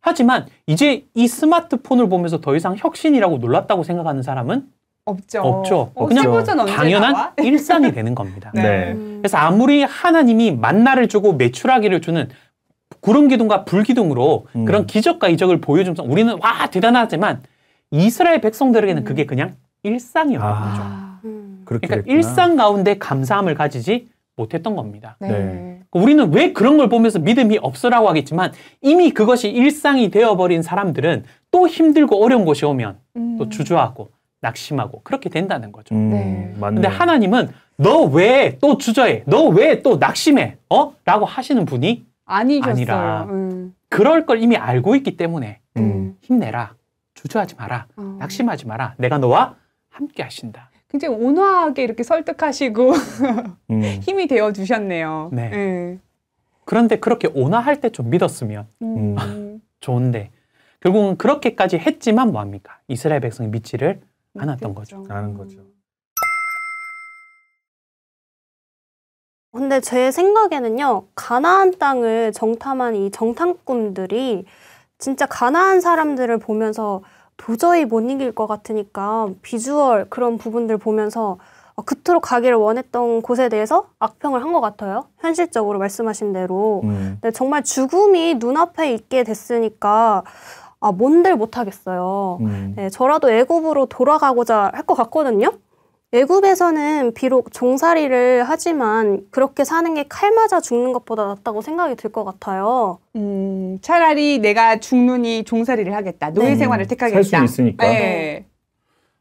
[SPEAKER 4] 하지만 이제 이 스마트폰을 보면서 더 이상 혁신이라고 놀랍다고 생각하는 사람은 없죠. 없죠. 어, 그냥 당연한 일상이 되는 겁니다. 네. 네. 음. 그래서 아무리 하나님이 만나를 주고 매출하기를 주는 구름 기둥과 불 기둥으로 음. 그런 기적과 이적을 보여주면서 우리는 와 대단하지만 이스라엘 백성들에게는 음. 그게 그냥 일상이었던 아. 거죠. 그러니까 됐구나. 일상 가운데 감사함을 가지지 못했던 겁니다. 네. 네. 그러니까 우리는 왜 그런 걸 보면서 믿음이 없어라고 하겠지만 이미 그것이 일상이 되어버린 사람들은 또 힘들고 어려운 곳이 오면 음. 또 주저하고 낙심하고 그렇게 된다는 거죠. 음, 네. 근데 하나님은 너 왜 또 주저해? 너 왜 또 낙심해? 어? 라고 하시는 분이
[SPEAKER 1] 아니셨어요. 아니라 음.
[SPEAKER 4] 그럴 걸 이미 알고 있기 때문에 음. 힘내라. 주저하지 마라. 어. 낙심하지 마라. 내가 너와 함께 하신다.
[SPEAKER 1] 굉장히 온화하게 이렇게 설득하시고 음. 힘이 되어 주셨네요. 네. 네.
[SPEAKER 4] 그런데 그렇게 온화할 때 좀 믿었으면
[SPEAKER 1] 음. 음.
[SPEAKER 4] 좋은데 결국은 그렇게까지 했지만 뭐합니까? 이스라엘 백성이 믿지를 않았던 거죠. 않은 거죠.
[SPEAKER 2] 근데 제 생각에는요 가나안 땅을 정탐한 이 정탐꾼들이 진짜 가나안 사람들을 보면서 도저히 못 이길 것 같으니까 비주얼 그런 부분들 보면서 어, 그토록 가기를 원했던 곳에 대해서 악평을 한 것 같아요. 현실적으로 말씀하신 대로. 음. 근데 정말 죽음이 눈앞에 있게 됐으니까 아, 뭔들 못하겠어요. 음. 네, 저라도 애굽으로 돌아가고자 할 것 같거든요. 애굽에서는 비록 종살이를 하지만 그렇게 사는 게 칼 맞아 죽는 것보다 낫다고 생각이 들 것
[SPEAKER 1] 같아요. 음, 차라리 내가 죽느니 종살이를 하겠다. 노예 네. 생활을 택하겠다. 살수 있으니까. 네.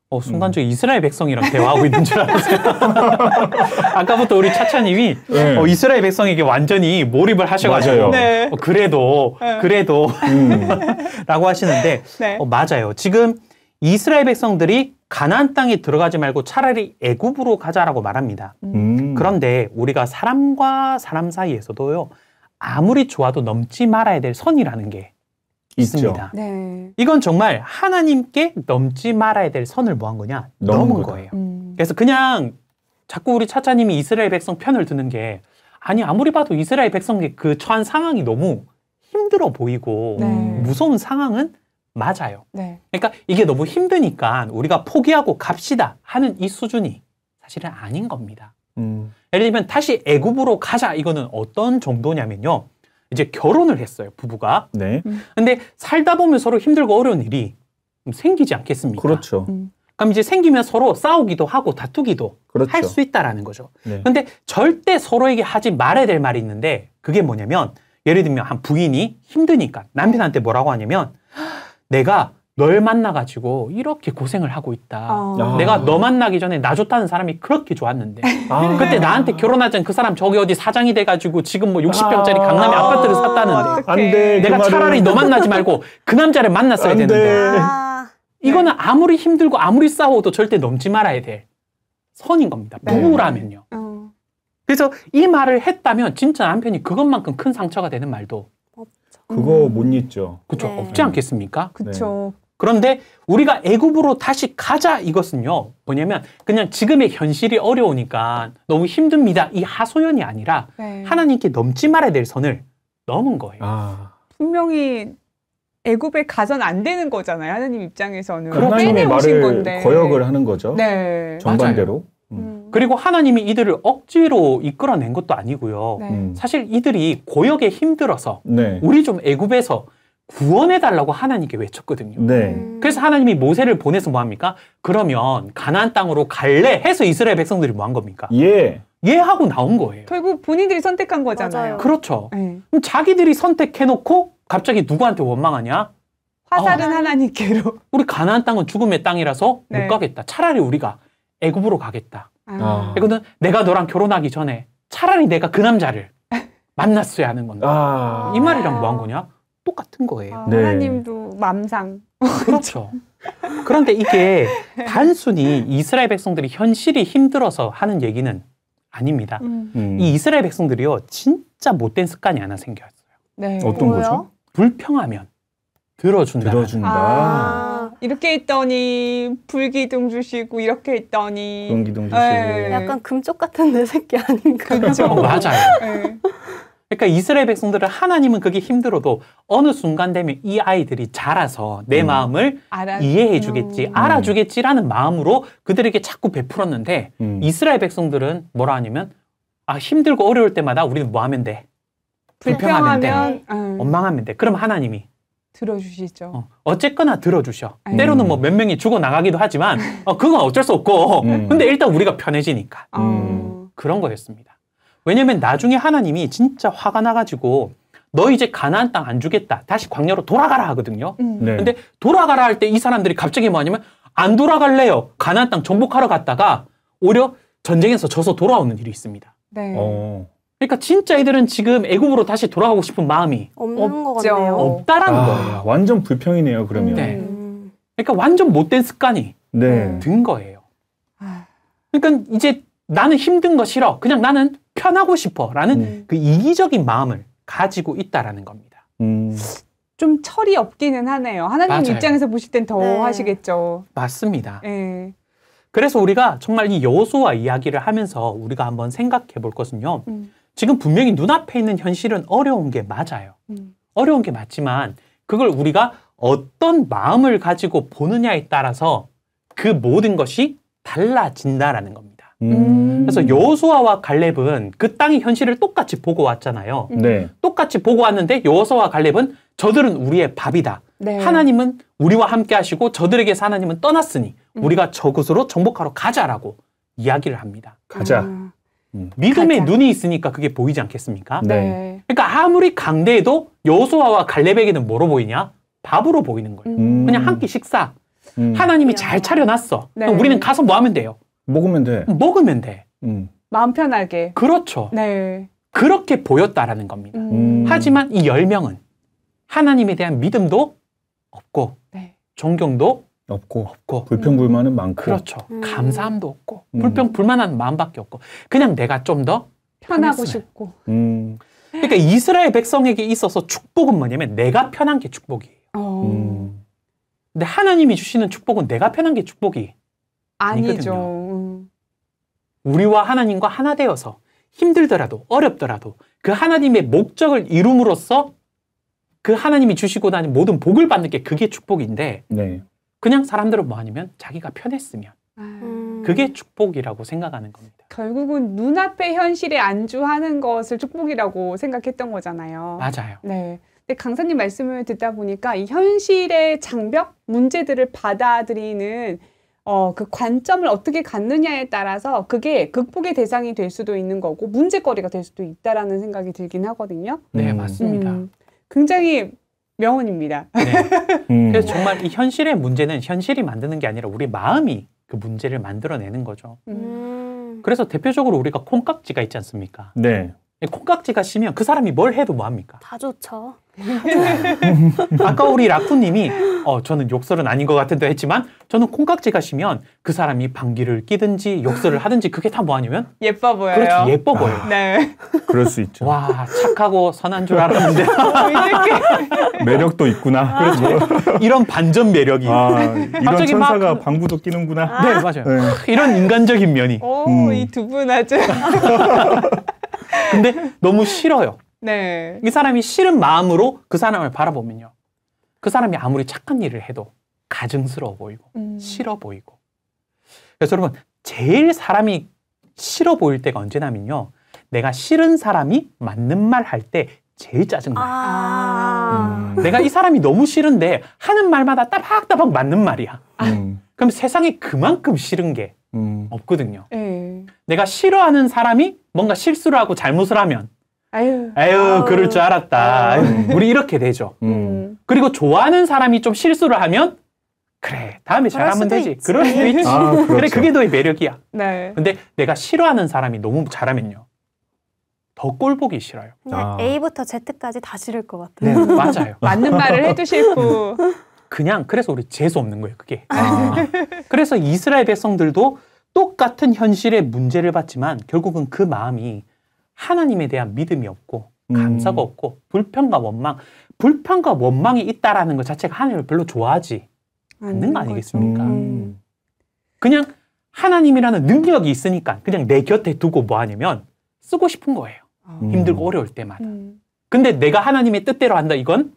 [SPEAKER 4] 어, 순간적으로 음. 이스라엘 백성이랑 대화하고 있는 줄 알았어요. 아까부터 우리 차차님이 네. 어, 이스라엘 백성에게 완전히 몰입을 하셔가지고 네. 어, 그래도 네. 그래도 음. 라고 하시는데 네. 어, 맞아요. 지금 이스라엘 백성들이 가나안 땅에 들어가지 말고 차라리 애굽으로 가자라고 말합니다. 음. 그런데 우리가 사람과 사람 사이에서도요. 아무리 좋아도 넘지 말아야 될 선이라는 게 있죠. 있습니다. 네. 이건 정말 하나님께 넘지 말아야 될 선을 뭐한 거냐? 넘은 거예요. 음. 그래서 그냥 자꾸 우리 차차님이 이스라엘 백성 편을 드는 게 아니 아무리 봐도 이스라엘 백성의 그 처한 상황이 너무 힘들어 보이고 네. 무서운 상황은 맞아요. 네. 그러니까 이게 너무 힘드니까 우리가 포기하고 갑시다 하는 이 수준이 사실은 아닌 겁니다. 음. 예를 들면 다시 애굽으로 가자 이거는 어떤 정도냐면요. 이제 결혼을 했어요 부부가. 네. 음. 근데 살다 보면 서로 힘들고 어려운 일이 음, 생기지 않겠습니까? 그렇죠. 음. 그럼 이제 생기면 서로 싸우기도 하고 다투기도 그렇죠. 할수 있다라는 거죠. 네. 근데 절대 서로에게 하지 말아야 될 말이 있는데 그게 뭐냐면 예를 들면 한 부인이 힘드니까 남편한테 뭐라고 하냐면 내가 널 만나가지고 이렇게 고생을 하고 있다. 아. 내가 너 만나기 전에 나 좋다는 사람이 그렇게 좋았는데 아. 아. 그때 나한테 결혼하자는 그 사람 저기 어디 사장이 돼가지고 지금 뭐 60평짜리 아. 강남에 아. 파트를 샀다는데 안 돼, 그 내가 그 차라리 너 만나지 말고 그 남자를 만났어야 되는데 아. 이거는 네. 아무리 힘들고 아무리 싸워도 절대 넘지 말아야 될 선인 겁니다. 네. 부부라면요. 어. 그래서 이 말을 했다면 진짜 남편이 그것만큼 큰 상처가 되는 말도 그거 음. 못 잊죠. 그렇죠. 네. 없지 않겠습니까? 그렇죠. 그런데 우리가 애굽으로 다시 가자 이것은요. 뭐냐면 그냥 지금의 현실이 어려우니까 너무 힘듭니다. 이 하소연이 아니라 네. 하나님께 넘지 말아야 될 선을
[SPEAKER 3] 넘은 거예요. 아.
[SPEAKER 1] 분명히 애굽에 가선 안 되는 거잖아요. 하나님 입장에서는 그러니까 빼내오신 건데
[SPEAKER 3] 거역을 하는 거죠. 네. 정반대로. 음. 음.
[SPEAKER 4] 그리고 하나님이 이들을 억지로 이끌어낸 것도 아니고요. 네. 음. 사실 이들이 고역에 힘들어서
[SPEAKER 3] 네. 우리
[SPEAKER 4] 좀 애굽에서 구원해달라고 하나님께 외쳤거든요. 네. 그래서 하나님이 모세를 보내서 뭐합니까? 그러면 가나안 땅으로 갈래 해서 이스라엘 백성들이 뭐한 겁니까? 예. 예 하고 나온 거예요.
[SPEAKER 1] 결국 본인들이 선택한 거잖아요. 맞아요. 그렇죠.
[SPEAKER 4] 네. 그럼 자기들이 선택해놓고 갑자기 누구한테 원망하냐? 화살은 어, 하나님께로. 우리 가나안 땅은 죽음의 땅이라서 못 네. 가겠다. 차라리 우리가 애굽으로 가겠다. 아. 아. 이거는 내가 너랑 결혼하기 전에 차라리 내가 그 남자를 아. 만났어야 하는 건데 아. 이 말이랑 뭐 한 거냐?
[SPEAKER 1] 똑같은 거예요. 아, 네. 하나님도 맘상.
[SPEAKER 4] 그렇죠. 그런데 이게 단순히 이스라엘 백성들이 현실이 힘들어서 하는 얘기는 아닙니다. 음. 음. 이 이스라엘 백성들이요 진짜 못된 습관이 하나 생겼어요.
[SPEAKER 1] 네. 어떤 뭐요? 거죠?
[SPEAKER 4] 불평하면 들어준다. 들어준다. 아~
[SPEAKER 1] 이렇게 했더니 불기둥 주시고 이렇게 했더니 금기둥 예. 주시고 네. 약간 금쪽 같은 내 새끼 아닌가? 그죠 어, 맞아요.
[SPEAKER 4] 네. 그러니까 이스라엘 백성들은 하나님은 그게 힘들어도 어느 순간 되면 이 아이들이 자라서 내 음. 마음을
[SPEAKER 1] 알아... 이해해
[SPEAKER 4] 주겠지, 음. 알아주겠지라는 마음으로 그들에게 자꾸 베풀었는데 음. 이스라엘 백성들은 뭐라 하냐면 아 힘들고 어려울 때마다 우리는 뭐 하면 돼? 불평하면, 불평하면 돼. 음. 원망하면 돼. 그럼 하나님이
[SPEAKER 1] 들어주시죠. 어,
[SPEAKER 4] 어쨌거나 들어주셔. 음. 때로는 뭐 몇 명이 죽어 나가기도 하지만 어, 그건 어쩔 수 없고. 음. 근데 일단 우리가 편해지니까
[SPEAKER 3] 어. 음.
[SPEAKER 4] 그런 거였습니다. 왜냐면 나중에 하나님이 진짜 화가 나가지고 너 이제 가나안 땅 안 주겠다. 다시 광야로 돌아가라 하거든요. 음. 네. 근데 돌아가라 할 때 이 사람들이 갑자기 뭐냐면 안 돌아갈래요. 가나안 땅 정복하러 갔다가 오히려 전쟁에서 져서 돌아오는 일이 있습니다. 네. 어. 그러니까 진짜 애들은 지금 애국으로 다시 돌아가고 싶은 마음이
[SPEAKER 3] 없는 것 같네요. 없다라는 아, 거예요. 완전 불평이네요. 그러면. 네. 음.
[SPEAKER 4] 그러니까 완전 못된 습관이 네. 든 거예요. 아. 그러니까 이제 나는 힘든 거 싫어. 그냥 나는 편하고 싶어라는 음. 그 이기적인 마음을 가지고 있다라는 겁니다. 음.
[SPEAKER 1] 좀 철이 없기는 하네요. 하나님 맞아요. 입장에서 보실 땐더 네. 하시겠죠.
[SPEAKER 4] 맞습니다. 네. 그래서 우리가 정말 이 여호수아 이야기를 하면서 우리가 한번 생각해 볼 것은요. 음. 지금 분명히 눈앞에 있는 현실은 어려운 게 맞아요. 음. 어려운 게 맞지만 그걸 우리가 어떤 마음을 가지고 보느냐에 따라서 그 모든 것이 달라진다라는 겁니다. 음. 그래서 음. 여호수아와 갈렙은 그 땅의 현실을 똑같이 보고 왔잖아요. 음. 네. 똑같이 보고 왔는데 여호수아와 갈렙은 저들은 우리의 밥이다. 네. 하나님은 우리와 함께 하시고 저들에게서 하나님은 떠났으니 음. 우리가 저곳으로 정복하러 가자라고 이야기를 합니다. 가자. 음. 음. 믿음의 가장. 눈이 있으니까 그게 보이지 않겠습니까? 네. 네. 그러니까 아무리 강대해도 여호수아와 갈렙에게는 뭐로 보이냐? 밥으로 보이는 거예요. 음. 그냥 한 끼 식사. 음. 하나님이 잘 차려놨어. 네. 그럼 우리는 가서 뭐 하면 돼요? 먹으면 돼. 음, 먹으면 돼. 음.
[SPEAKER 1] 마음 편하게. 그렇죠. 네.
[SPEAKER 4] 그렇게 보였다라는 겁니다. 음. 하지만 이 열명은 하나님에 대한 믿음도 없고 네. 존경도 없고, 없고. 불평불만은 많고 그렇죠. 음. 감사함도 없고 음. 불평불만한 마음밖에 없고 그냥 내가 좀 더 편하고 싶고. 음. 그러니까 이스라엘 백성에게 있어서 축복은 뭐냐면 내가 편한 게 축복이에요. 어. 음. 근데 하나님이 주시는 축복은 내가 편한 게 축복이 아니죠. 아니거든요. 음. 우리와 하나님과 하나 되어서 힘들더라도 어렵더라도 그 하나님의 목적을 이룸으로써 그 하나님이 주시고 나니 모든 복을 받는 게 그게 축복인데 네. 그냥 사람들을 모아니면 뭐 자기가 편했으면
[SPEAKER 1] 음. 그게
[SPEAKER 4] 축복이라고 생각하는 겁니다.
[SPEAKER 1] 결국은 눈앞의 현실에 안주하는 것을 축복이라고 생각했던 거잖아요. 맞아요. 네. 근데 강사님 말씀을 듣다 보니까 이 현실의 장벽 문제들을 받아들이는 어, 그 관점을 어떻게 갖느냐에 따라서 그게 극복의 대상이 될 수도 있는 거고 문제거리가 될 수도 있다라는 생각이 들긴 하거든요.
[SPEAKER 4] 네, 음.
[SPEAKER 3] 맞습니다.
[SPEAKER 1] 음, 굉장히 명언입니다. 네.
[SPEAKER 4] 음. 그래서 정말 이 현실의 문제는 현실이 만드는 게 아니라 우리 마음이 그 문제를 만들어내는 거죠.
[SPEAKER 1] 음.
[SPEAKER 4] 그래서 대표적으로 우리가 콩깍지가 있지 않습니까? 네. 예, 콩깍지가 심면 그 사람이 뭘 해도 뭐합니까?
[SPEAKER 2] 다 좋죠.
[SPEAKER 4] 아까 우리 라쿠님이 어 저는 욕설은 아닌 것 같은데 했지만 저는 콩깍지가 심면 그 사람이 방귀를 끼든지 욕설을 하든지 그게 다 뭐하냐면 예뻐 보여요. 그렇지 예뻐 보여. 아, 네. 그럴 수 있죠. 와 착하고 선한 줄 알았는데
[SPEAKER 3] 어, 매력도 있구나. 그렇죠. 이런 반전 매력이. 아,
[SPEAKER 4] 이런 천사가 막...
[SPEAKER 3] 그 방구도 끼는구나.
[SPEAKER 4] 아. 네 맞아요. 네. 이런 인간적인 면이. 오이 두분 음. 아주. 근데 너무 싫어요. 네. 이 사람이 싫은 마음으로 그 사람을 바라보면요. 그 사람이 아무리 착한 일을 해도 가증스러워 보이고 음. 싫어 보이고. 그래서 여러분 제일 사람이 싫어 보일 때가 언제냐면요. 내가 싫은 사람이 맞는 말 할 때 제일 짜증나요. 아~ 음. 내가 이 사람이 너무 싫은데 하는 말마다 따박따박 맞는 말이야. 음. 그럼 세상에 그만큼 싫은 게 음. 없거든요. 에이. 예. 내가 싫어하는 사람이 뭔가 실수를 하고 잘못을 하면 아유, 아유, 아유 그럴 줄 알았다. 아유. 우리 이렇게 되죠. 음. 음. 그리고 좋아하는 사람이 좀 실수를 하면 그래 다음에 잘하면 되지. 있지. 그럴 수도 있지. 아, 그렇죠. 그래 그게 너의 매력이야. 네. 근데 내가 싫어하는 사람이 너무 잘하면요. 더 꼴보기 싫어요. 그냥 아.
[SPEAKER 2] A부터 Z까지 다 싫을 것 같아요. 네, 맞아요. 맞는 말을 해주실고
[SPEAKER 4] 그냥 그래서 우리 재수 없는 거예요 그게 아. 그래서 이스라엘 백성들도 똑같은 현실의 문제를 받지만 결국은 그 마음이 하나님에 대한 믿음이 없고 음. 감사가 음. 없고 불평과 원망 불평과 원망이 있다라는 것 자체가 하나님을 별로 좋아하지 않는 거 아니겠습니까 음. 그냥 하나님이라는 능력이 있으니까 그냥 내 곁에 두고 뭐 하냐면 쓰고 싶은 거예요 아. 음. 힘들고 어려울 때마다 음. 근데 내가 하나님의 뜻대로 한다 이건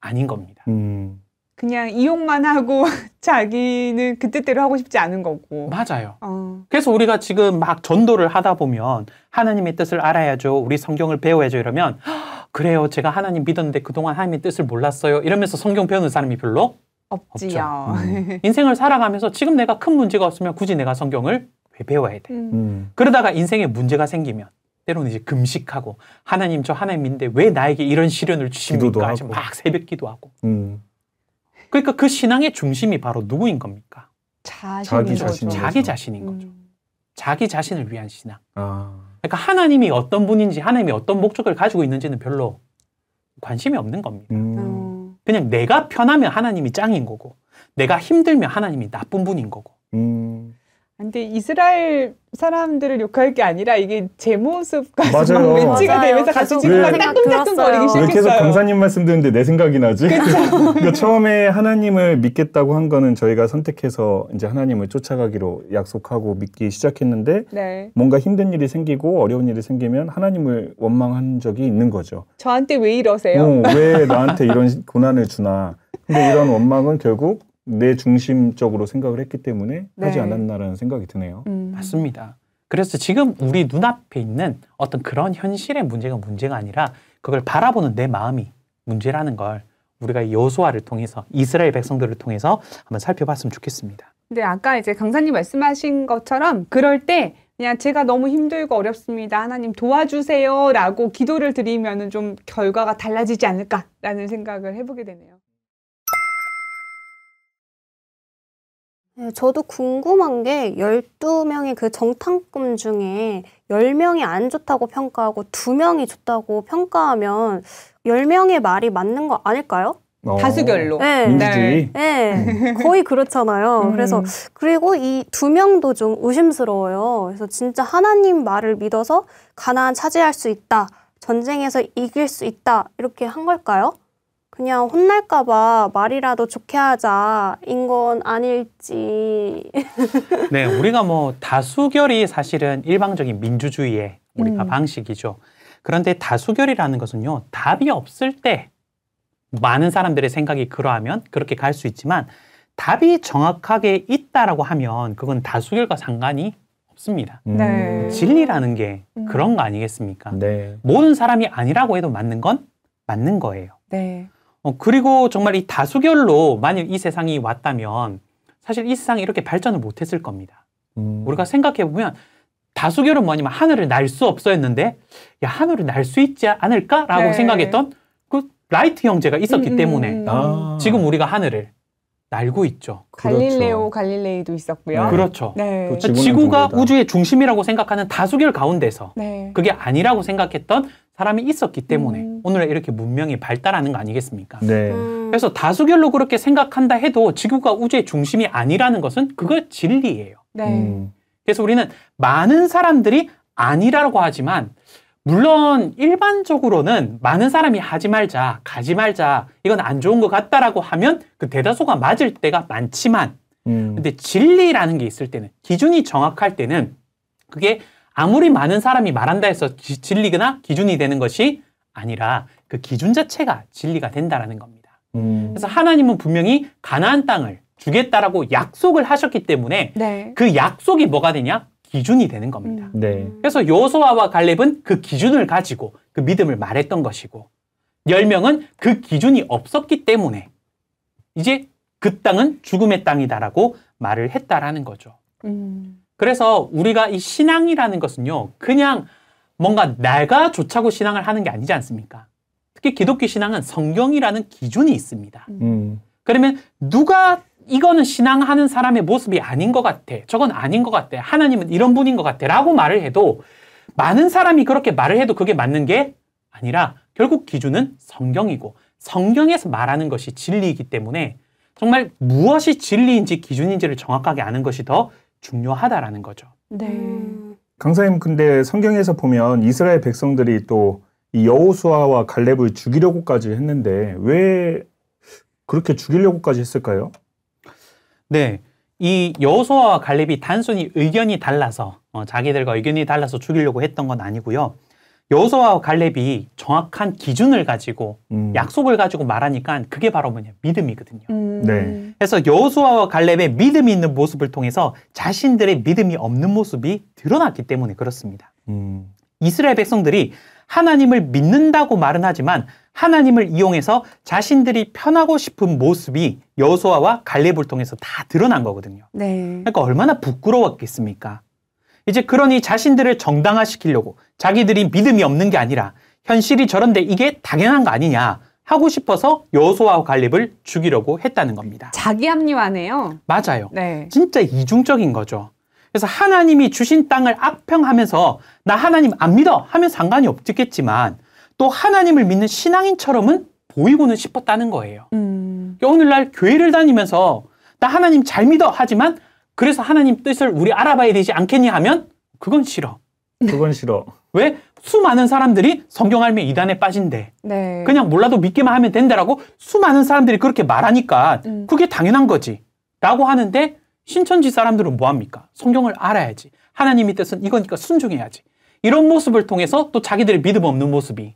[SPEAKER 4] 아닌 겁니다. 음.
[SPEAKER 1] 그냥 이용만 하고 자기는 그때대로 하고 싶지 않은 거고. 맞아요. 어.
[SPEAKER 4] 그래서 우리가 지금 막 전도를 하다 보면 하나님의 뜻을 알아야죠. 우리 성경을 배워야죠. 이러면 그래요. 제가 하나님 믿었는데 그동안 하나님의 뜻을 몰랐어요. 이러면서 성경 배우는 사람이 별로
[SPEAKER 1] 없지요. 음.
[SPEAKER 4] 인생을 살아가면서 지금 내가 큰 문제가 없으면 굳이 내가 성경을 왜 배워야 돼? 음. 음. 그러다가 인생에 문제가 생기면 때로는 이제 금식하고 하나님 저 하나님인데 왜 나에게 이런 시련을 주십니까? 막 새벽 기도하고. 음. 그러니까 그 신앙의 중심이 바로 누구인 겁니까? 자기 자신 자기 자신인 음. 거죠. 자기 자신을 위한 신앙. 아. 그러니까 하나님이 어떤 분인지 하나님이 어떤 목적을 가지고 있는지는 별로 관심이 없는 겁니다. 음. 음. 그냥 내가 편하면 하나님이 짱인 거고 내가 힘들면 하나님이 나쁜 분인 거고. 음.
[SPEAKER 1] 근데 이스라엘 사람들을 욕할 게 아니라 이게 제 모습과 맞아요.
[SPEAKER 3] 매치가 맞아요. 되면서 같이 지금 막 따끔따끔거리기 시작했어요. 계속 강사님 말씀 듣는데 내 생각이 나지? 그러니까 처음에 하나님을 믿겠다고 한 거는 저희가 선택해서 이제 하나님을 쫓아가기로 약속하고 믿기 시작했는데 네. 뭔가 힘든 일이 생기고 어려운 일이 생기면 하나님을 원망한 적이 있는 거죠.
[SPEAKER 1] 저한테 왜 이러세요?
[SPEAKER 4] 어, 왜 나한테
[SPEAKER 3] 이런 고난을 주나? 근데 이런 원망은 결국 내 중심적으로 생각을 했기 때문에 네. 하지 않았나라는 생각이 드네요. 음.
[SPEAKER 4] 맞습니다.
[SPEAKER 3] 그래서 지금
[SPEAKER 4] 우리 눈앞에 있는 어떤 그런 현실의 문제가 문제가 아니라 그걸 바라보는 내 마음이 문제라는 걸 우리가 여수아를 통해서 이스라엘 백성들을 통해서 한번 살펴봤으면 좋겠습니다.
[SPEAKER 1] 근데 네, 아까 이제 강사님 말씀하신 것처럼 그럴 때 그냥 제가 너무 힘들고 어렵습니다. 하나님 도와주세요라고 기도를 드리면은 좀 결과가 달라지지 않을까라는 생각을 해보게 되네요.
[SPEAKER 2] 네, 저도 궁금한 게 12명의 그 정탐꾼 중에 10명이 안 좋다고 평가하고 2명이 좋다고 평가하면 10명의 말이 맞는 거 아닐까요? 어. 다수결로. 네. 민 네. 네. 거의 그렇잖아요. 음. 그래서 그리고 이 두 명도 좀 의심스러워요. 그래서 진짜 하나님 말을 믿어서 가난안 차지할 수 있다. 전쟁에서 이길 수 있다. 이렇게 한 걸까요? 그냥 혼날까봐 말이라도 좋게 하자 인건 아닐지.
[SPEAKER 4] 네, 우리가 뭐 다수결이 사실은 일방적인 민주주의의 우리가 음. 방식이죠. 그런데 다수결이라는 것은요, 답이 없을 때 많은 사람들의 생각이 그러하면 그렇게 갈 수 있지만 답이 정확하게 있다라고 하면 그건 다수결과 상관이 없습니다. 음. 네. 진리라는 게 음. 그런 거 아니겠습니까? 네. 모든 사람이 아니라고 해도 맞는 건 맞는 거예요. 네. 어, 그리고 정말 이 다수결로 만약이 세상이 왔다면 사실 이 세상이 이렇게 발전을 못했을 겁니다. 음. 우리가 생각해 보면 다수결은 뭐냐면 하늘을 날 수 없어 했는데 야 하늘을 날 수 있지 않을까라고 네. 생각했던 그 라이트 형제가 있었기 음, 때문에 음, 음. 아. 지금 우리가 하늘을 날고 있죠. 갈릴레오
[SPEAKER 1] 그렇죠. 갈릴레이도 있었고요. 네. 그렇죠. 네. 그 지구가
[SPEAKER 4] 우주의 중심이라고 생각하는 다수결 가운데서 네. 그게 아니라고 생각했던 사람이 있었기 때문에 음. 오늘 이렇게 문명이 발달하는 거 아니겠습니까? 네. 음. 그래서 다수결로 그렇게 생각한다 해도 지구가 우주의 중심이 아니라는 것은 그거 진리예요. 네. 음. 그래서 우리는 많은 사람들이 아니라고 하지만 물론 일반적으로는 많은 사람이 하지 말자, 가지 말자, 이건 안 좋은 것 같다라고 하면 그 대다수가 맞을 때가 많지만 음. 근데 진리라는 게 있을 때는 기준이 정확할 때는 그게 아무리 많은 사람이 말한다 해서 지, 진리거나 기준이 되는 것이 아니라 그 기준 자체가 진리가 된다라는 겁니다. 음. 그래서 하나님은 분명히 가나안 땅을 주겠다라고 약속을 하셨기 때문에 네. 그 약속이 뭐가 되냐? 기준이 되는 겁니다. 음. 네. 그래서 요소아와 갈렙은 그 기준을 가지고 그 믿음을 말했던 것이고 열명은그 기준이 없었기 때문에 이제 그 땅은 죽음의 땅이다라고 말을 했다라는 거죠. 음. 그래서 우리가 이 신앙이라는 것은요, 그냥 뭔가 내가 좋자고 신앙을 하는 게 아니지 않습니까? 특히 기독교 신앙은 성경이라는 기준이 있습니다. 음. 음. 그러면 누가 이거는 신앙하는 사람의 모습이 아닌 것 같아. 저건 아닌 것 같아. 하나님은 이런 분인 것 같아. 라고 말을 해도 많은 사람이 그렇게 말을 해도 그게 맞는 게 아니라 결국 기준은 성경이고 성경에서 말하는 것이 진리이기 때문에 정말 무엇이 진리인지 기준인지를 정확하게 아는 것이 더 중요하다라는 거죠.
[SPEAKER 1] 네. 음.
[SPEAKER 3] 강사님 근데 성경에서 보면 이스라엘 백성들이 또이 여호수아와 갈렙을 죽이려고까지 했는데 왜 그렇게 죽이려고까지 했을까요?
[SPEAKER 4] 네. 이 여호수아와 갈렙이 단순히 의견이 달라서 어, 자기들과 의견이 달라서 죽이려고 했던 건 아니고요. 여호수아와 갈렙이 정확한 기준을 가지고 음. 약속을 가지고 말하니까 그게 바로 뭐냐 믿음이거든요.
[SPEAKER 3] 음. 네.
[SPEAKER 4] 그래서 여호수아와 갈렙의 믿음이 있는 모습을 통해서 자신들의 믿음이 없는 모습이 드러났기 때문에 그렇습니다. 음. 이스라엘 백성들이 하나님을 믿는다고 말은 하지만 하나님을 이용해서 자신들이 편하고 싶은 모습이 여호수아와 갈렙을 통해서 다 드러난 거거든요. 네. 그러니까 얼마나 부끄러웠겠습니까? 이제 그러니 자신들을 정당화시키려고 자기들이 믿음이 없는 게 아니라 현실이 저런데 이게 당연한 거 아니냐 하고 싶어서 여호수아와 갈립을 죽이려고 했다는 겁니다.
[SPEAKER 1] 자기 합리화네요. 맞아요. 네.
[SPEAKER 4] 진짜 이중적인 거죠. 그래서 하나님이 주신 땅을 악평하면서 나 하나님 안 믿어 하면 상관이 없겠지만 또 하나님을 믿는 신앙인처럼은 보이고는 싶었다는 거예요. 음... 오늘날 교회를 다니면서 나 하나님 잘 믿어 하지만 그래서 하나님 뜻을 우리 알아봐야 되지 않겠냐 하면 그건 싫어. 그건 싫어. 왜? 수많은 사람들이 성경 알면 이단에 빠진대.
[SPEAKER 1] 네. 그냥
[SPEAKER 4] 몰라도 믿기만 하면 된다라고 수많은 사람들이 그렇게 말하니까 음. 그게 당연한 거지. 라고 하는데 신천지 사람들은 뭐합니까? 성경을 알아야지. 하나님이 뜻은 이거니까 순종해야지. 이런 모습을 통해서 또 자기들의 믿음 없는 모습이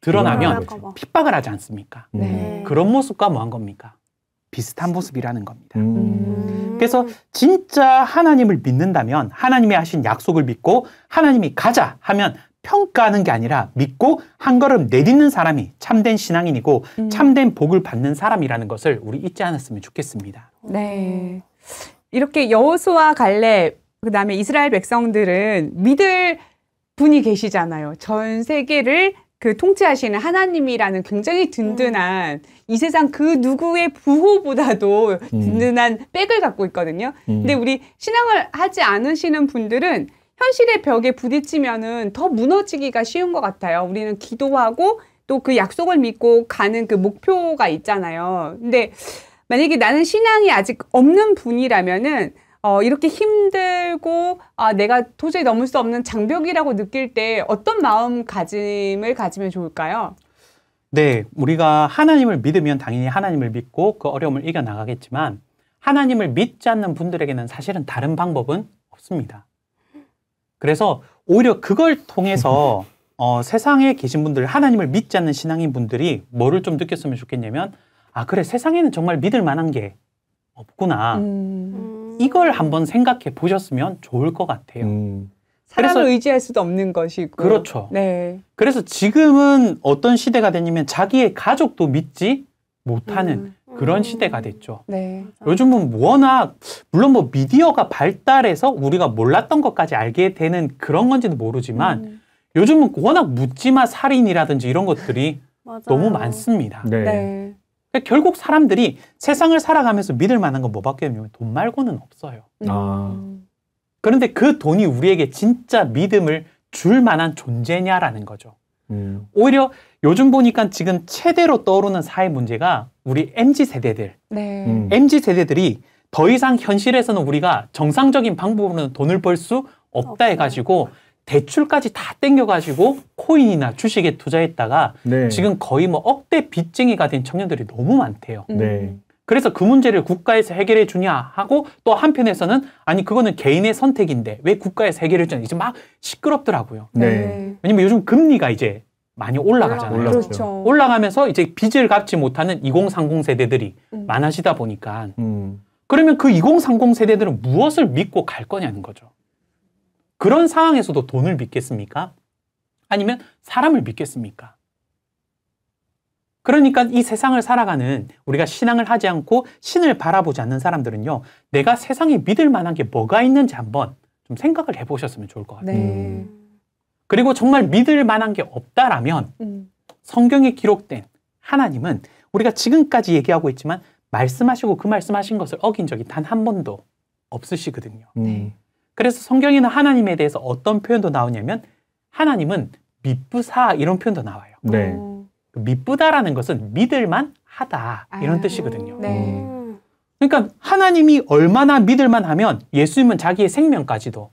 [SPEAKER 4] 드러나면 핍박을 하지 않습니까? 네. 그런 모습과 뭐한 겁니까? 비슷한 모습이라는 겁니다. 음. 음. 그래서 진짜 하나님을 믿는다면 하나님이 하신 약속을 믿고 하나님이 가자 하면 평가하는 게 아니라 믿고 한 걸음 내딛는 사람이 참된 신앙인이고 음. 참된 복을 받는 사람이라는 것을 우리 잊지 않았으면 좋겠습니다.
[SPEAKER 1] 네. 이렇게 여호수와 갈렙 그다음에 이스라엘 백성들은 믿을 분이 계시잖아요. 전 세계를 그 통치하시는 하나님이라는 굉장히 든든한 음. 이 세상 그 누구의 부호보다도 음. 든든한 음. 백을 갖고 있거든요. 음. 근데 우리 신앙을 하지 않으시는 분들은 현실의 벽에 부딪히면은 더 무너지기가 쉬운 것 같아요. 우리는 기도하고 또 그 약속을 믿고 가는 그 목표가 있잖아요. 근데 만약에 나는 신앙이 아직 없는 분이라면은 어, 이렇게 힘들고 아, 내가 도저히 넘을 수 없는 장벽이라고 느낄 때 어떤 마음가짐을 가지면 좋을까요?
[SPEAKER 4] 네, 우리가 하나님을 믿으면 당연히 하나님을 믿고 그 어려움을 이겨 나가겠지만 하나님을 믿지 않는 분들에게는 사실은 다른 방법은 없습니다. 그래서 오히려 그걸 통해서 어, 세상에 계신 분들, 하나님을 믿지 않는 신앙인 분들이 뭐를 좀 느꼈으면 좋겠냐면, 아, 그래, 세상에는 정말 믿을 만한 게 없구나. 음. 이걸 한번 생각해 보셨으면 좋을 것 같아요. 음. 사람을 의지할 수도 없는 것이고. 그렇죠. 네. 그래서 지금은 어떤 시대가 되냐면 자기의 가족도 믿지 못하는 음. 그런 음. 시대가 됐죠. 네. 요즘은 워낙 물론 뭐 미디어가 발달해서 우리가 몰랐던 것까지 알게 되는 그런 건지도 모르지만 음. 요즘은 워낙 묻지마 살인이라든지 이런 것들이 너무 많습니다. 네. 네. 그러니까 결국 사람들이 세상을 살아가면서 믿을 만한 건 뭐밖에 없냐면 돈 말고는 없어요. 음. 아. 그런데 그 돈이 우리에게 진짜 믿음을 줄 만한 존재냐라는 거죠. 음. 오히려 요즘 보니까 지금 최대로 떠오르는 사회 문제가 우리 MZ 세대들. 네. 음. MZ 세대들이 더 이상 현실에서는 우리가 정상적인 방법으로는 돈을 벌 수 없다 해가지고 없어요. 대출까지 다 땡겨가지고 코인이나 주식에 투자했다가 네. 지금 거의 뭐 억대 빚쟁이가 된 청년들이 너무 많대요. 음. 네. 그래서 그 문제를 국가에서 해결해 주냐 하고 또 한편에서는 아니 그거는 개인의 선택인데 왜 국가에서 해결해 주냐 이제 막 시끄럽더라고요. 네. 네. 왜냐면 요즘 금리가 이제 많이 올라가잖아요. 올라, 그렇죠. 올라가면서 이제 빚을 갚지 못하는 2030 세대들이 음. 많아지다 보니까 음. 그러면 그 2030 세대들은 무엇을 믿고 갈 거냐는 거죠. 그런 상황에서도 돈을 믿겠습니까? 아니면 사람을 믿겠습니까? 그러니까 이 세상을 살아가는 우리가 신앙을 하지 않고 신을 바라보지 않는 사람들은요, 내가 세상에 믿을 만한 게 뭐가 있는지 한번 좀 생각을 해보셨으면 좋을 것 같아요. 네.
[SPEAKER 3] 음.
[SPEAKER 4] 그리고 정말 믿을 만한 게 없다라면 음. 성경에 기록된 하나님은 우리가 지금까지 얘기하고 있지만 말씀하시고 그 말씀하신 것을 어긴 적이 단 한 번도 없으시거든요. 네. 음. 그래서 성경에는 하나님에 대해서 어떤 표현도 나오냐면 하나님은 미쁘사 이런 표현도 나와요. 네. 미쁘다라는 그 것은 믿을만 하다 이런 아유. 뜻이거든요. 네. 음. 그러니까 하나님이 얼마나 믿을만 하면 예수님은 자기의 생명까지도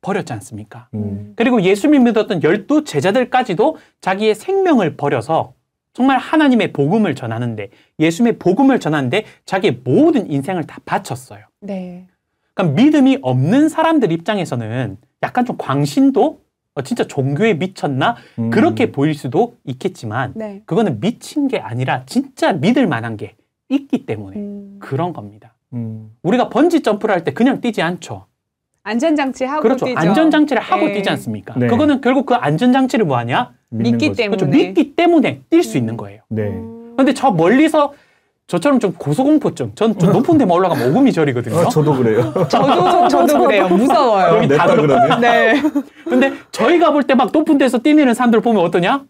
[SPEAKER 4] 버렸지 않습니까? 음. 그리고 예수님 믿었던 열두 제자들까지도 자기의 생명을 버려서 정말 하나님의 복음을 전하는데 예수님의 복음을 전하는데 자기의 모든 인생을 다 바쳤어요. 네. 그러니까 믿음이 없는 사람들 입장에서는 약간 좀 광신도 어, 진짜 종교에 미쳤나 음. 그렇게 보일 수도 있겠지만 네. 그거는 미친 게 아니라 진짜 믿을 만한 게 있기 때문에 음. 그런 겁니다. 음. 우리가 번지 점프를 할 때 그냥 뛰지 않죠.
[SPEAKER 1] 안전장치 하고 그렇죠. 뛰죠. 안전장치를 하고 에 네. 뛰지 않습니까?
[SPEAKER 4] 네. 그거는 결국 그 안전장치를 뭐하냐? 믿기 거죠. 때문에 그렇죠. 믿기 때문에 뛸 수 있는 음. 거예요. 네. 런데저 음. 멀리서 저처럼 좀 고소공포증, 전 좀 높은 데만 올라가면 오금이 저리거든요. 어, 저도 그래요. 저도 저도 그래요. 무서워요. 여기 다 그러네. 네. 근데 저희가 볼 때 막 높은 데서 뛰는 사람들 보면 어떠냐?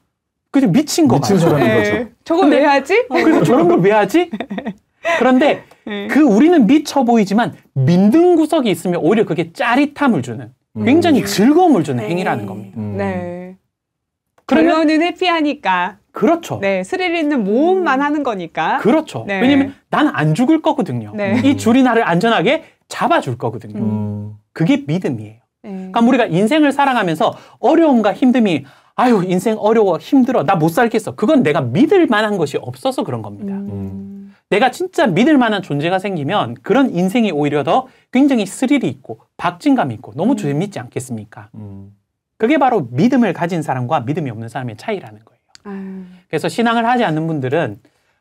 [SPEAKER 4] 그냥 미친 거 미친 같아요. 사람인 거죠. 네. 저걸 왜 하지? 어, 그래서 저런 걸 왜 하지? 그런데 네. 그 우리는 미쳐 보이지만 민등 구석이 있으면 오히려 그게 짜릿함을 주는 굉장히 음. 즐거움을 주는 네. 행위라는 겁니다. 음. 네. 그러면,
[SPEAKER 1] 결론은 회피하니까. 그렇죠. 네, 스릴 있는 모험만 음. 하는 거니까. 그렇죠. 네. 왜냐면
[SPEAKER 4] 난 안 죽을 거거든요. 네. 이 줄이 나를 안전하게 잡아줄 거거든요. 음. 그게 믿음이에요. 네. 그러니까 우리가 인생을 사랑하면서 어려움과 힘듦이 아유 인생 어려워 힘들어 나 못 살겠어 그건 내가 믿을 만한 것이 없어서 그런 겁니다.
[SPEAKER 2] 음. 음.
[SPEAKER 4] 내가 진짜 믿을 만한 존재가 생기면 그런 인생이 오히려 더 굉장히 스릴이 있고 박진감이 있고 너무 음. 재밌지 않겠습니까? 음. 그게 바로 믿음을 가진 사람과 믿음이 없는 사람의 차이라는 거예요. 음. 그래서 신앙을 하지 않는 분들은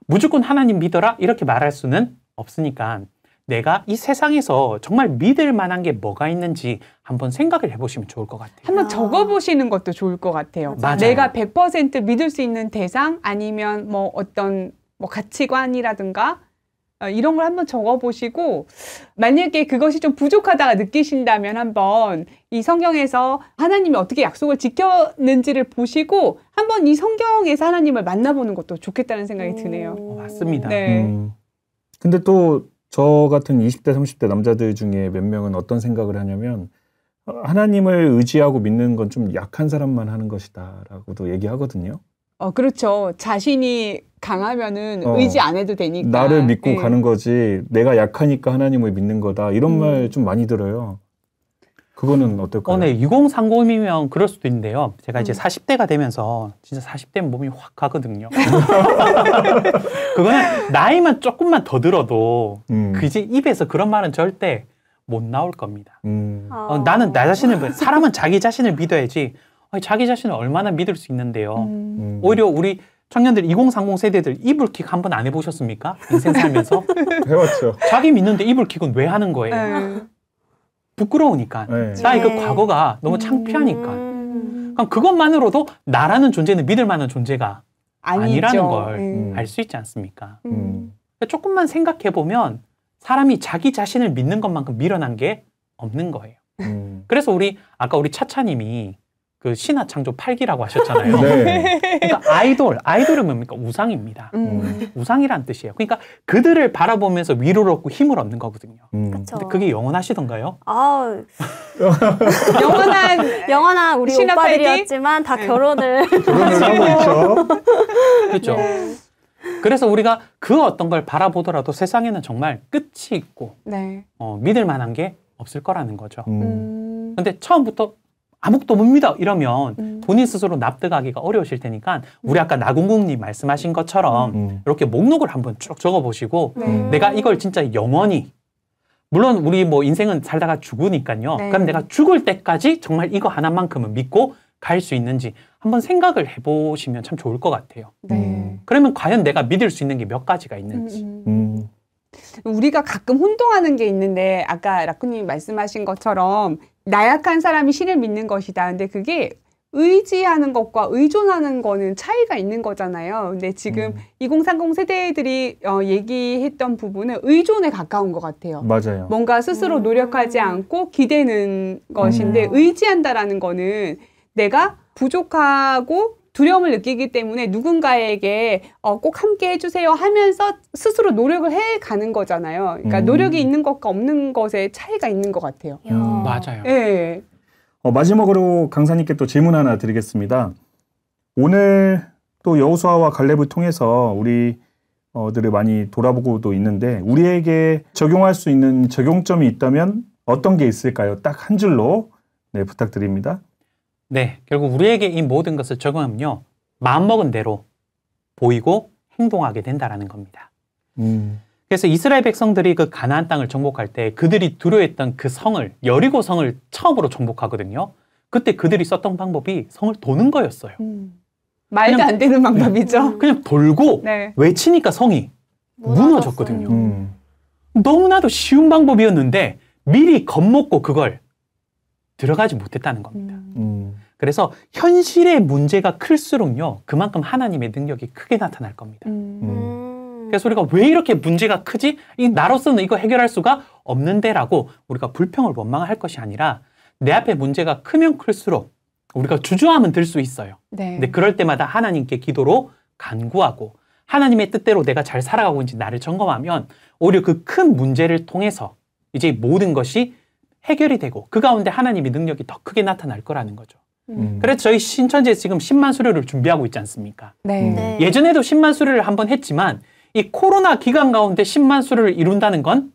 [SPEAKER 4] 무조건 하나님 믿어라 이렇게 말할 수는 없으니까 내가 이 세상에서 정말 믿을 만한 게 뭐가 있는지 한번 생각을 해보시면 좋을 것 같아요.
[SPEAKER 3] 한번
[SPEAKER 1] 아. 적어보시는 것도 좋을 것 같아요. 맞아요. 내가 100% 믿을 수 있는 대상 아니면 뭐 어떤 뭐 가치관이라든가 어, 이런 걸 한번 적어보시고 만약에 그것이 좀 부족하다가 느끼신다면 한번 이 성경에서 하나님이 어떻게 약속을 지켰는지를 보시고 한번 이 성경에서 하나님을 만나보는 것도 좋겠다는 생각이 드네요. 어,
[SPEAKER 3] 맞습니다. 네. 음. 근데 또 저 같은 20대, 30대 남자들 중에 몇 명은 어떤 생각을 하냐면 어, 하나님을 의지하고 믿는 건 좀 약한 사람만 하는 것이다라고도 얘기하거든요.
[SPEAKER 1] 어, 그렇죠. 자신이 강하면은 어, 의지 안 해도 되니까. 나를 믿고 네. 가는
[SPEAKER 3] 거지. 내가 약하니까 하나님을 믿는 거다. 이런 음. 말좀 많이 들어요. 그거는 어떨까요? 어, 네. 6030이면
[SPEAKER 4] 그럴 수도 있는데요. 제가 이제 40대가 음. 되면서 진짜 4 0대 몸이 확 가거든요. 그거는 나이만 조금만 더 들어도 음. 그지 입에서 그런 말은 절대 못 나올 겁니다. 음. 아. 어, 나는 나 자신을 사람은 자기 자신을 믿어야지 자기 자신을 얼마나 믿을 수 있는데요. 음. 음. 오히려 우리 청년들 2030 세대들 이불킥 한번안 해보셨습니까? 인생 살면서
[SPEAKER 3] 해봤죠.
[SPEAKER 4] 자기 믿는데 이불킥은 왜 하는 거예요? 네. 부끄러우니까. 에이. 나의 그 과거가 너무 창피하니까. 음. 그럼 그것만으로도 나라는 존재는 믿을 만한 존재가 아니죠. 아니라는 걸 알수 네. 음. 있지 않습니까? 음. 음. 그러니까 조금만 생각해 보면 사람이 자기 자신을 믿는 것만큼 밀어난 게 없는 거예요. 그래서 우리 아까 우리 차차님이 그 신화 창조 8기라고 하셨잖아요. 네. 그러니까 아이돌, 아이돌은 뭡니까? 우상입니다. 음. 우상이란 뜻이에요. 그러니까 그들을 바라보면서 위로를 얻고 힘을 얻는 거거든요. 음. 근데 그게 영원하시던가요? 아,
[SPEAKER 2] 영원한 영원한 우리 신화 오빠들이었지만 다 네. 결혼을 결혼을
[SPEAKER 4] 하고 있죠. 그렇죠. 네. 그래서 우리가 그 어떤 걸 바라보더라도 세상에는 정말 끝이 있고 네. 어, 믿을 만한 게 없을 거라는 거죠. 음. 음. 근데 처음부터 아무것도 뭡니다 이러면 음. 본인 스스로 납득하기가 어려우실 테니까 우리 아까 나궁궁님 말씀하신 것처럼 음. 이렇게 목록을 한번 쭉 적어보시고 음. 내가 이걸 진짜 영원히 물론 우리 뭐 인생은 살다가 죽으니까요. 네. 그럼 내가 죽을 때까지 정말 이거 하나만큼은 믿고 갈 수 있는지 한번 생각을 해보시면 참 좋을 것 같아요. 네. 음. 그러면 과연 내가 믿을 수 있는 게 몇 가지가 있는지. 음, 음.
[SPEAKER 1] 우리가 가끔 혼동하는 게 있는데 아까 라쿠님 이 말씀하신 것처럼 나약한 사람이 신을 믿는 것이다. 근데 그게 의지하는 것과 의존하는 거는 차이가 있는 거잖아요. 근데 지금 음. 2030 세대들이 어, 얘기했던 부분은 의존에 가까운 것 같아요. 맞아요. 뭔가 스스로 음. 노력하지 음. 않고 기대는 것인데 음. 의지한다라는 거는 내가 부족하고 두려움을 느끼기 때문에 누군가에게 어, 꼭 함께 해주세요 하면서 스스로 노력을 해 가는 거잖아요. 그러니까 음. 노력이 있는 것과 없는 것의 차이가 있는 것 같아요.
[SPEAKER 3] 음, 맞아요. 네. 어, 마지막으로 강사님께 또 질문 하나 드리겠습니다. 오늘 또여우수아와 갈렙을 통해서 우리 들을 많이 돌아보고도 있는데 우리에게 적용할 수 있는 적용점이 있다면 어떤 게 있을까요? 딱 한 줄로 네, 부탁드립니다.
[SPEAKER 4] 네, 결국 우리에게 이 모든 것을 적용하면요. 마음먹은 대로 보이고 행동하게 된다라는 겁니다. 음. 그래서 이스라엘 백성들이 그 가나안 땅을 정복할 때 그들이 두려워했던 그 성을 여리고 성을 처음으로 정복하거든요. 그때 그들이 썼던 방법이 성을 도는 거였어요.
[SPEAKER 1] 음. 말도 그냥, 안 되는 네. 방법이죠.
[SPEAKER 4] 그냥 돌고 네. 외치니까 성이 무너졌거든요. 음. 너무나도 쉬운 방법이었는데 미리 겁먹고 그걸 들어가지 못했다는 겁니다. 음. 음. 그래서 현실의 문제가 클수록요, 그만큼 하나님의 능력이 크게 나타날 겁니다. 음. 음. 그래서 우리가 왜 이렇게 문제가 크지? 이 나로서는 이거 해결할 수가 없는데라고 우리가 불평을 원망할 것이 아니라 내 앞에 문제가 크면 클수록 우리가 주저함은 들 수 있어요. 네. 근데 그럴 때마다 하나님께 기도로 간구하고 하나님의 뜻대로 내가 잘 살아가고 있는지 나를 점검하면 오히려 그 큰 문제를 통해서 이제 모든 것이 해결이 되고 그 가운데 하나님의 능력이 더 크게 나타날 거라는 거죠. 음. 음. 그래서 저희 신천지에 지금 10만 수료를 준비하고 있지 않습니까? 네. 음. 네. 예전에도 10만 수료를 한 번 했지만 이 코로나 기간 가운데 10만 수료를 이룬다는 건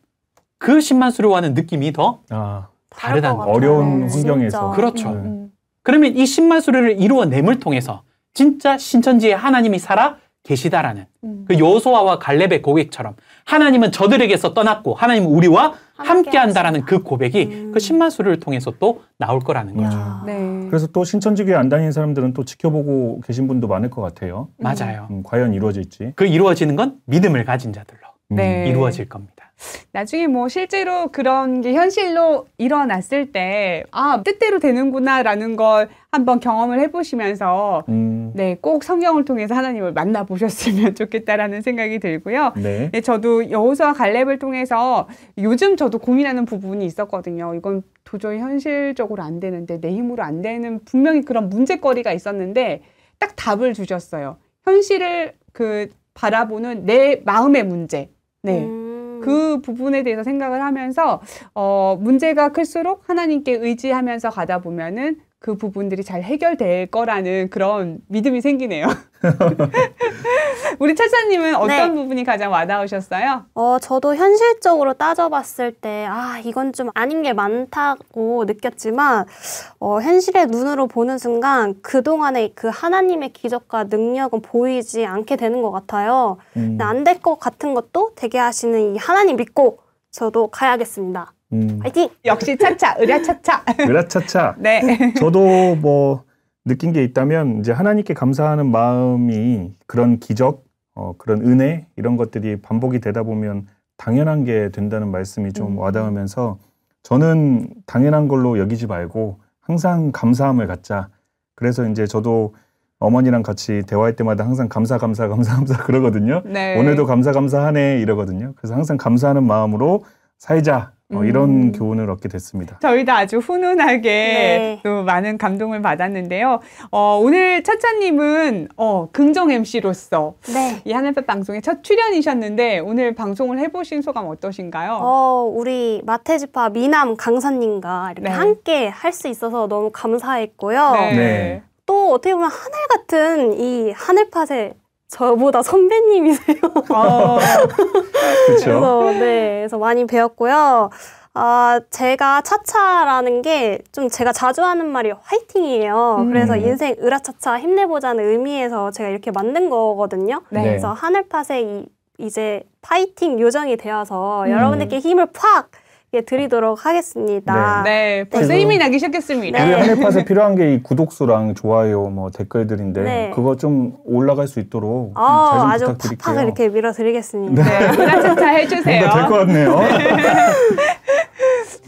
[SPEAKER 4] 그 10만 수료와는 느낌이 더
[SPEAKER 3] 아, 다르다는 거죠. 어려운 네, 환경에서. 진 음, 그렇죠. 음.
[SPEAKER 4] 그러면 이 10만 수료를 이루어냄을 통해서 진짜 신천지에 하나님이 살아 계시다라는 음. 그요소아와 갈렙의 고객처럼 하나님은 저들에게서 떠났고 하나님은 우리와 함께한다라는 그 고백이 음. 그 신마수를 통해서 또 나올 거라는 거죠. 네.
[SPEAKER 3] 그래서 또 신천지교회 안 다니는 사람들은 또 지켜보고 계신 분도 많을 것 같아요. 맞아요. 음, 과연 이루어질지. 그
[SPEAKER 4] 이루어지는 건 믿음을 가진 자들로
[SPEAKER 3] 음. 네. 이루어질 겁니다.
[SPEAKER 1] 나중에 뭐 실제로 그런 게 현실로 일어났을 때, 아, 뜻대로 되는구나라는 걸 한번 경험을 해보시면서, 음. 네, 꼭 성경을 통해서 하나님을 만나보셨으면 좋겠다라는 생각이 들고요. 네. 네 저도 여우수아 갈렙을 통해서 요즘 저도 고민하는 부분이 있었거든요. 이건 도저히 현실적으로 안 되는데, 내 힘으로 안 되는 분명히 그런 문제거리가 있었는데, 딱 답을 주셨어요. 현실을 그 바라보는 내 마음의 문제. 네. 음. 그 음. 부분에 대해서 생각을 하면서 어, 문제가 클수록 하나님께 의지하면서 가다 보면은 그 부분들이 잘 해결될 거라는 그런 믿음이 생기네요. 우리 철차님은 어떤 네. 부분이 가장 와닿으셨어요?
[SPEAKER 2] 어, 저도 현실적으로 따져봤을 때, 아, 이건 좀 아닌 게 많다고 느꼈지만, 어, 현실의 눈으로 보는 순간 그동안의 그 하나님의 기적과 능력은 보이지 않게 되는 것 같아요. 음. 안될 것 같은 것도 되게 하시는 이 하나님 믿고 저도 가야겠습니다.
[SPEAKER 3] 음.
[SPEAKER 1] 화이팅! 역시 차차, 의라차차.
[SPEAKER 3] 의라차차. 네. 저도 뭐 느낀 게 있다면 이제 하나님께 감사하는 마음이 그런 기적, 어, 그런 은혜 이런 것들이 반복이 되다 보면 당연한 게 된다는 말씀이 좀 음. 와닿으면서 저는 당연한 걸로 여기지 말고 항상 감사함을 갖자. 그래서 이제 저도 어머니랑 같이 대화할 때마다 항상 감사 감사 감사 감사 그러거든요. 네. 오늘도 감사 감사하네 이러거든요. 그래서 항상 감사하는 마음으로 살자 어, 이런 음. 교훈을 얻게 됐습니다.
[SPEAKER 1] 저희도 아주 훈훈하게 네. 또 많은 감동을 받았는데요. 어, 오늘 차차님은 어, 긍정 MC로서 네. 이 하늘빛 방송에 첫 출연이셨는데 오늘 방송을 해보신 소감 어떠신가요?
[SPEAKER 2] 어, 우리 마테지파 미남 강사님과 이렇게 네. 함께 할 수 있어서 너무 감사했고요. 네. 네. 또 어떻게 보면 하늘 같은 이 하늘팟에 저보다 선배님이세요. 아, 그래서 네, 그래서 많이 배웠고요. 아, 제가 차차라는 게 좀 제가 자주 하는 말이 화이팅이에요. 음. 그래서 인생 으라차차 힘내보자는 의미에서 제가 이렇게 만든 거거든요. 네. 그래서 하늘팥에 이, 이제 파이팅 요정이 되어서 음. 여러분들께 힘을 팍 예, 드리도록 하겠습니다. 네, 네 벌써 힘이 나기 시작했습니다. 우리 한일팟에 네.
[SPEAKER 3] 필요한 게 이 구독수랑 좋아요, 뭐 댓글들인데 네. 그거 좀 올라갈 수 있도록 아, 어, 잘좀 아주 부탁드릴게요. 팍팍
[SPEAKER 1] 이렇게 밀어드리겠습니다. 네, 네 문 해주세요.
[SPEAKER 3] 될것 같네요.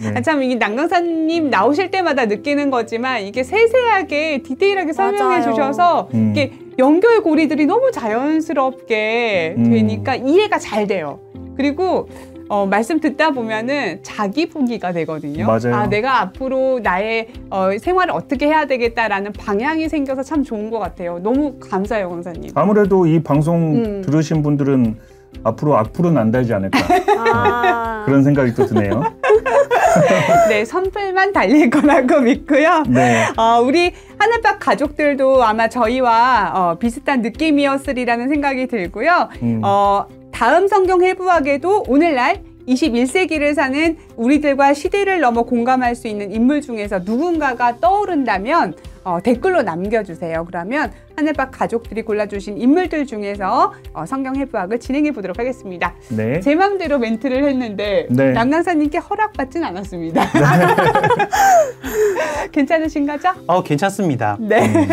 [SPEAKER 3] 네. 아,
[SPEAKER 1] 참, 이 난강사님 나오실 때마다 느끼는 거지만 이게 세세하게 디테일하게 설명해 맞아요. 주셔서 음. 이게 연결고리들이 너무 자연스럽게 음. 되니까 이해가 잘 돼요. 그리고 어, 말씀 듣다 보면은 자기 포기가 되거든요. 맞아요. 아, 내가 앞으로 나의 어, 생활을 어떻게 해야 되겠다라는 방향이 생겨서 참 좋은 것 같아요. 너무 감사해요, 강사님.
[SPEAKER 3] 아무래도 이 방송 음. 들으신 분들은 앞으로 악플은 안 달지 않을까 아. 그런 생각이 또 드네요.
[SPEAKER 1] 네, 선플만 달릴 거라고 믿고요. 네. 어, 우리 하늘박 가족들도 아마 저희와 어, 비슷한 느낌이었으리라는 생각이 들고요. 음. 어, 다음 성경 해부학에도 오늘날 21세기를 사는 우리들과 시대를 넘어 공감할 수 있는 인물 중에서 누군가가 떠오른다면 어, 댓글로 남겨주세요. 그러면 하늘박 가족들이 골라주신 인물들 중에서 어, 성경 해부학을 진행해 보도록 하겠습니다. 네. 제 마음대로 멘트를 했는데 네. 남강사님께 허락받진 않았습니다. 네. 괜찮으신 가죠
[SPEAKER 4] 어, 괜찮습니다. 네. 음,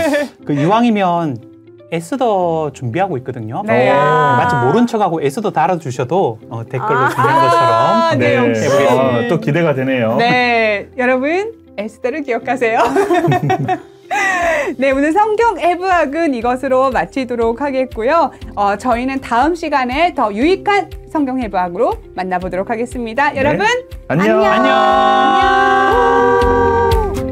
[SPEAKER 4] 그 이왕이면 에스더 준비하고 있거든요. 네. 어, 아. 마치 모른 척하고 에스더 달아주셔도 어, 댓글로 아 준비한 것처럼 네, 네. 역시. 아, 또
[SPEAKER 3] 기대가 되네요.
[SPEAKER 1] 네, 여러분 에스더를 기억하세요. 네, 오늘 성경 해부학은 이것으로 마치도록 하겠고요. 어, 저희는 다음 시간에 더 유익한 성경 해부학으로 만나보도록 하겠습니다. 여러분, 네.
[SPEAKER 3] 안녕. 안녕. 안녕.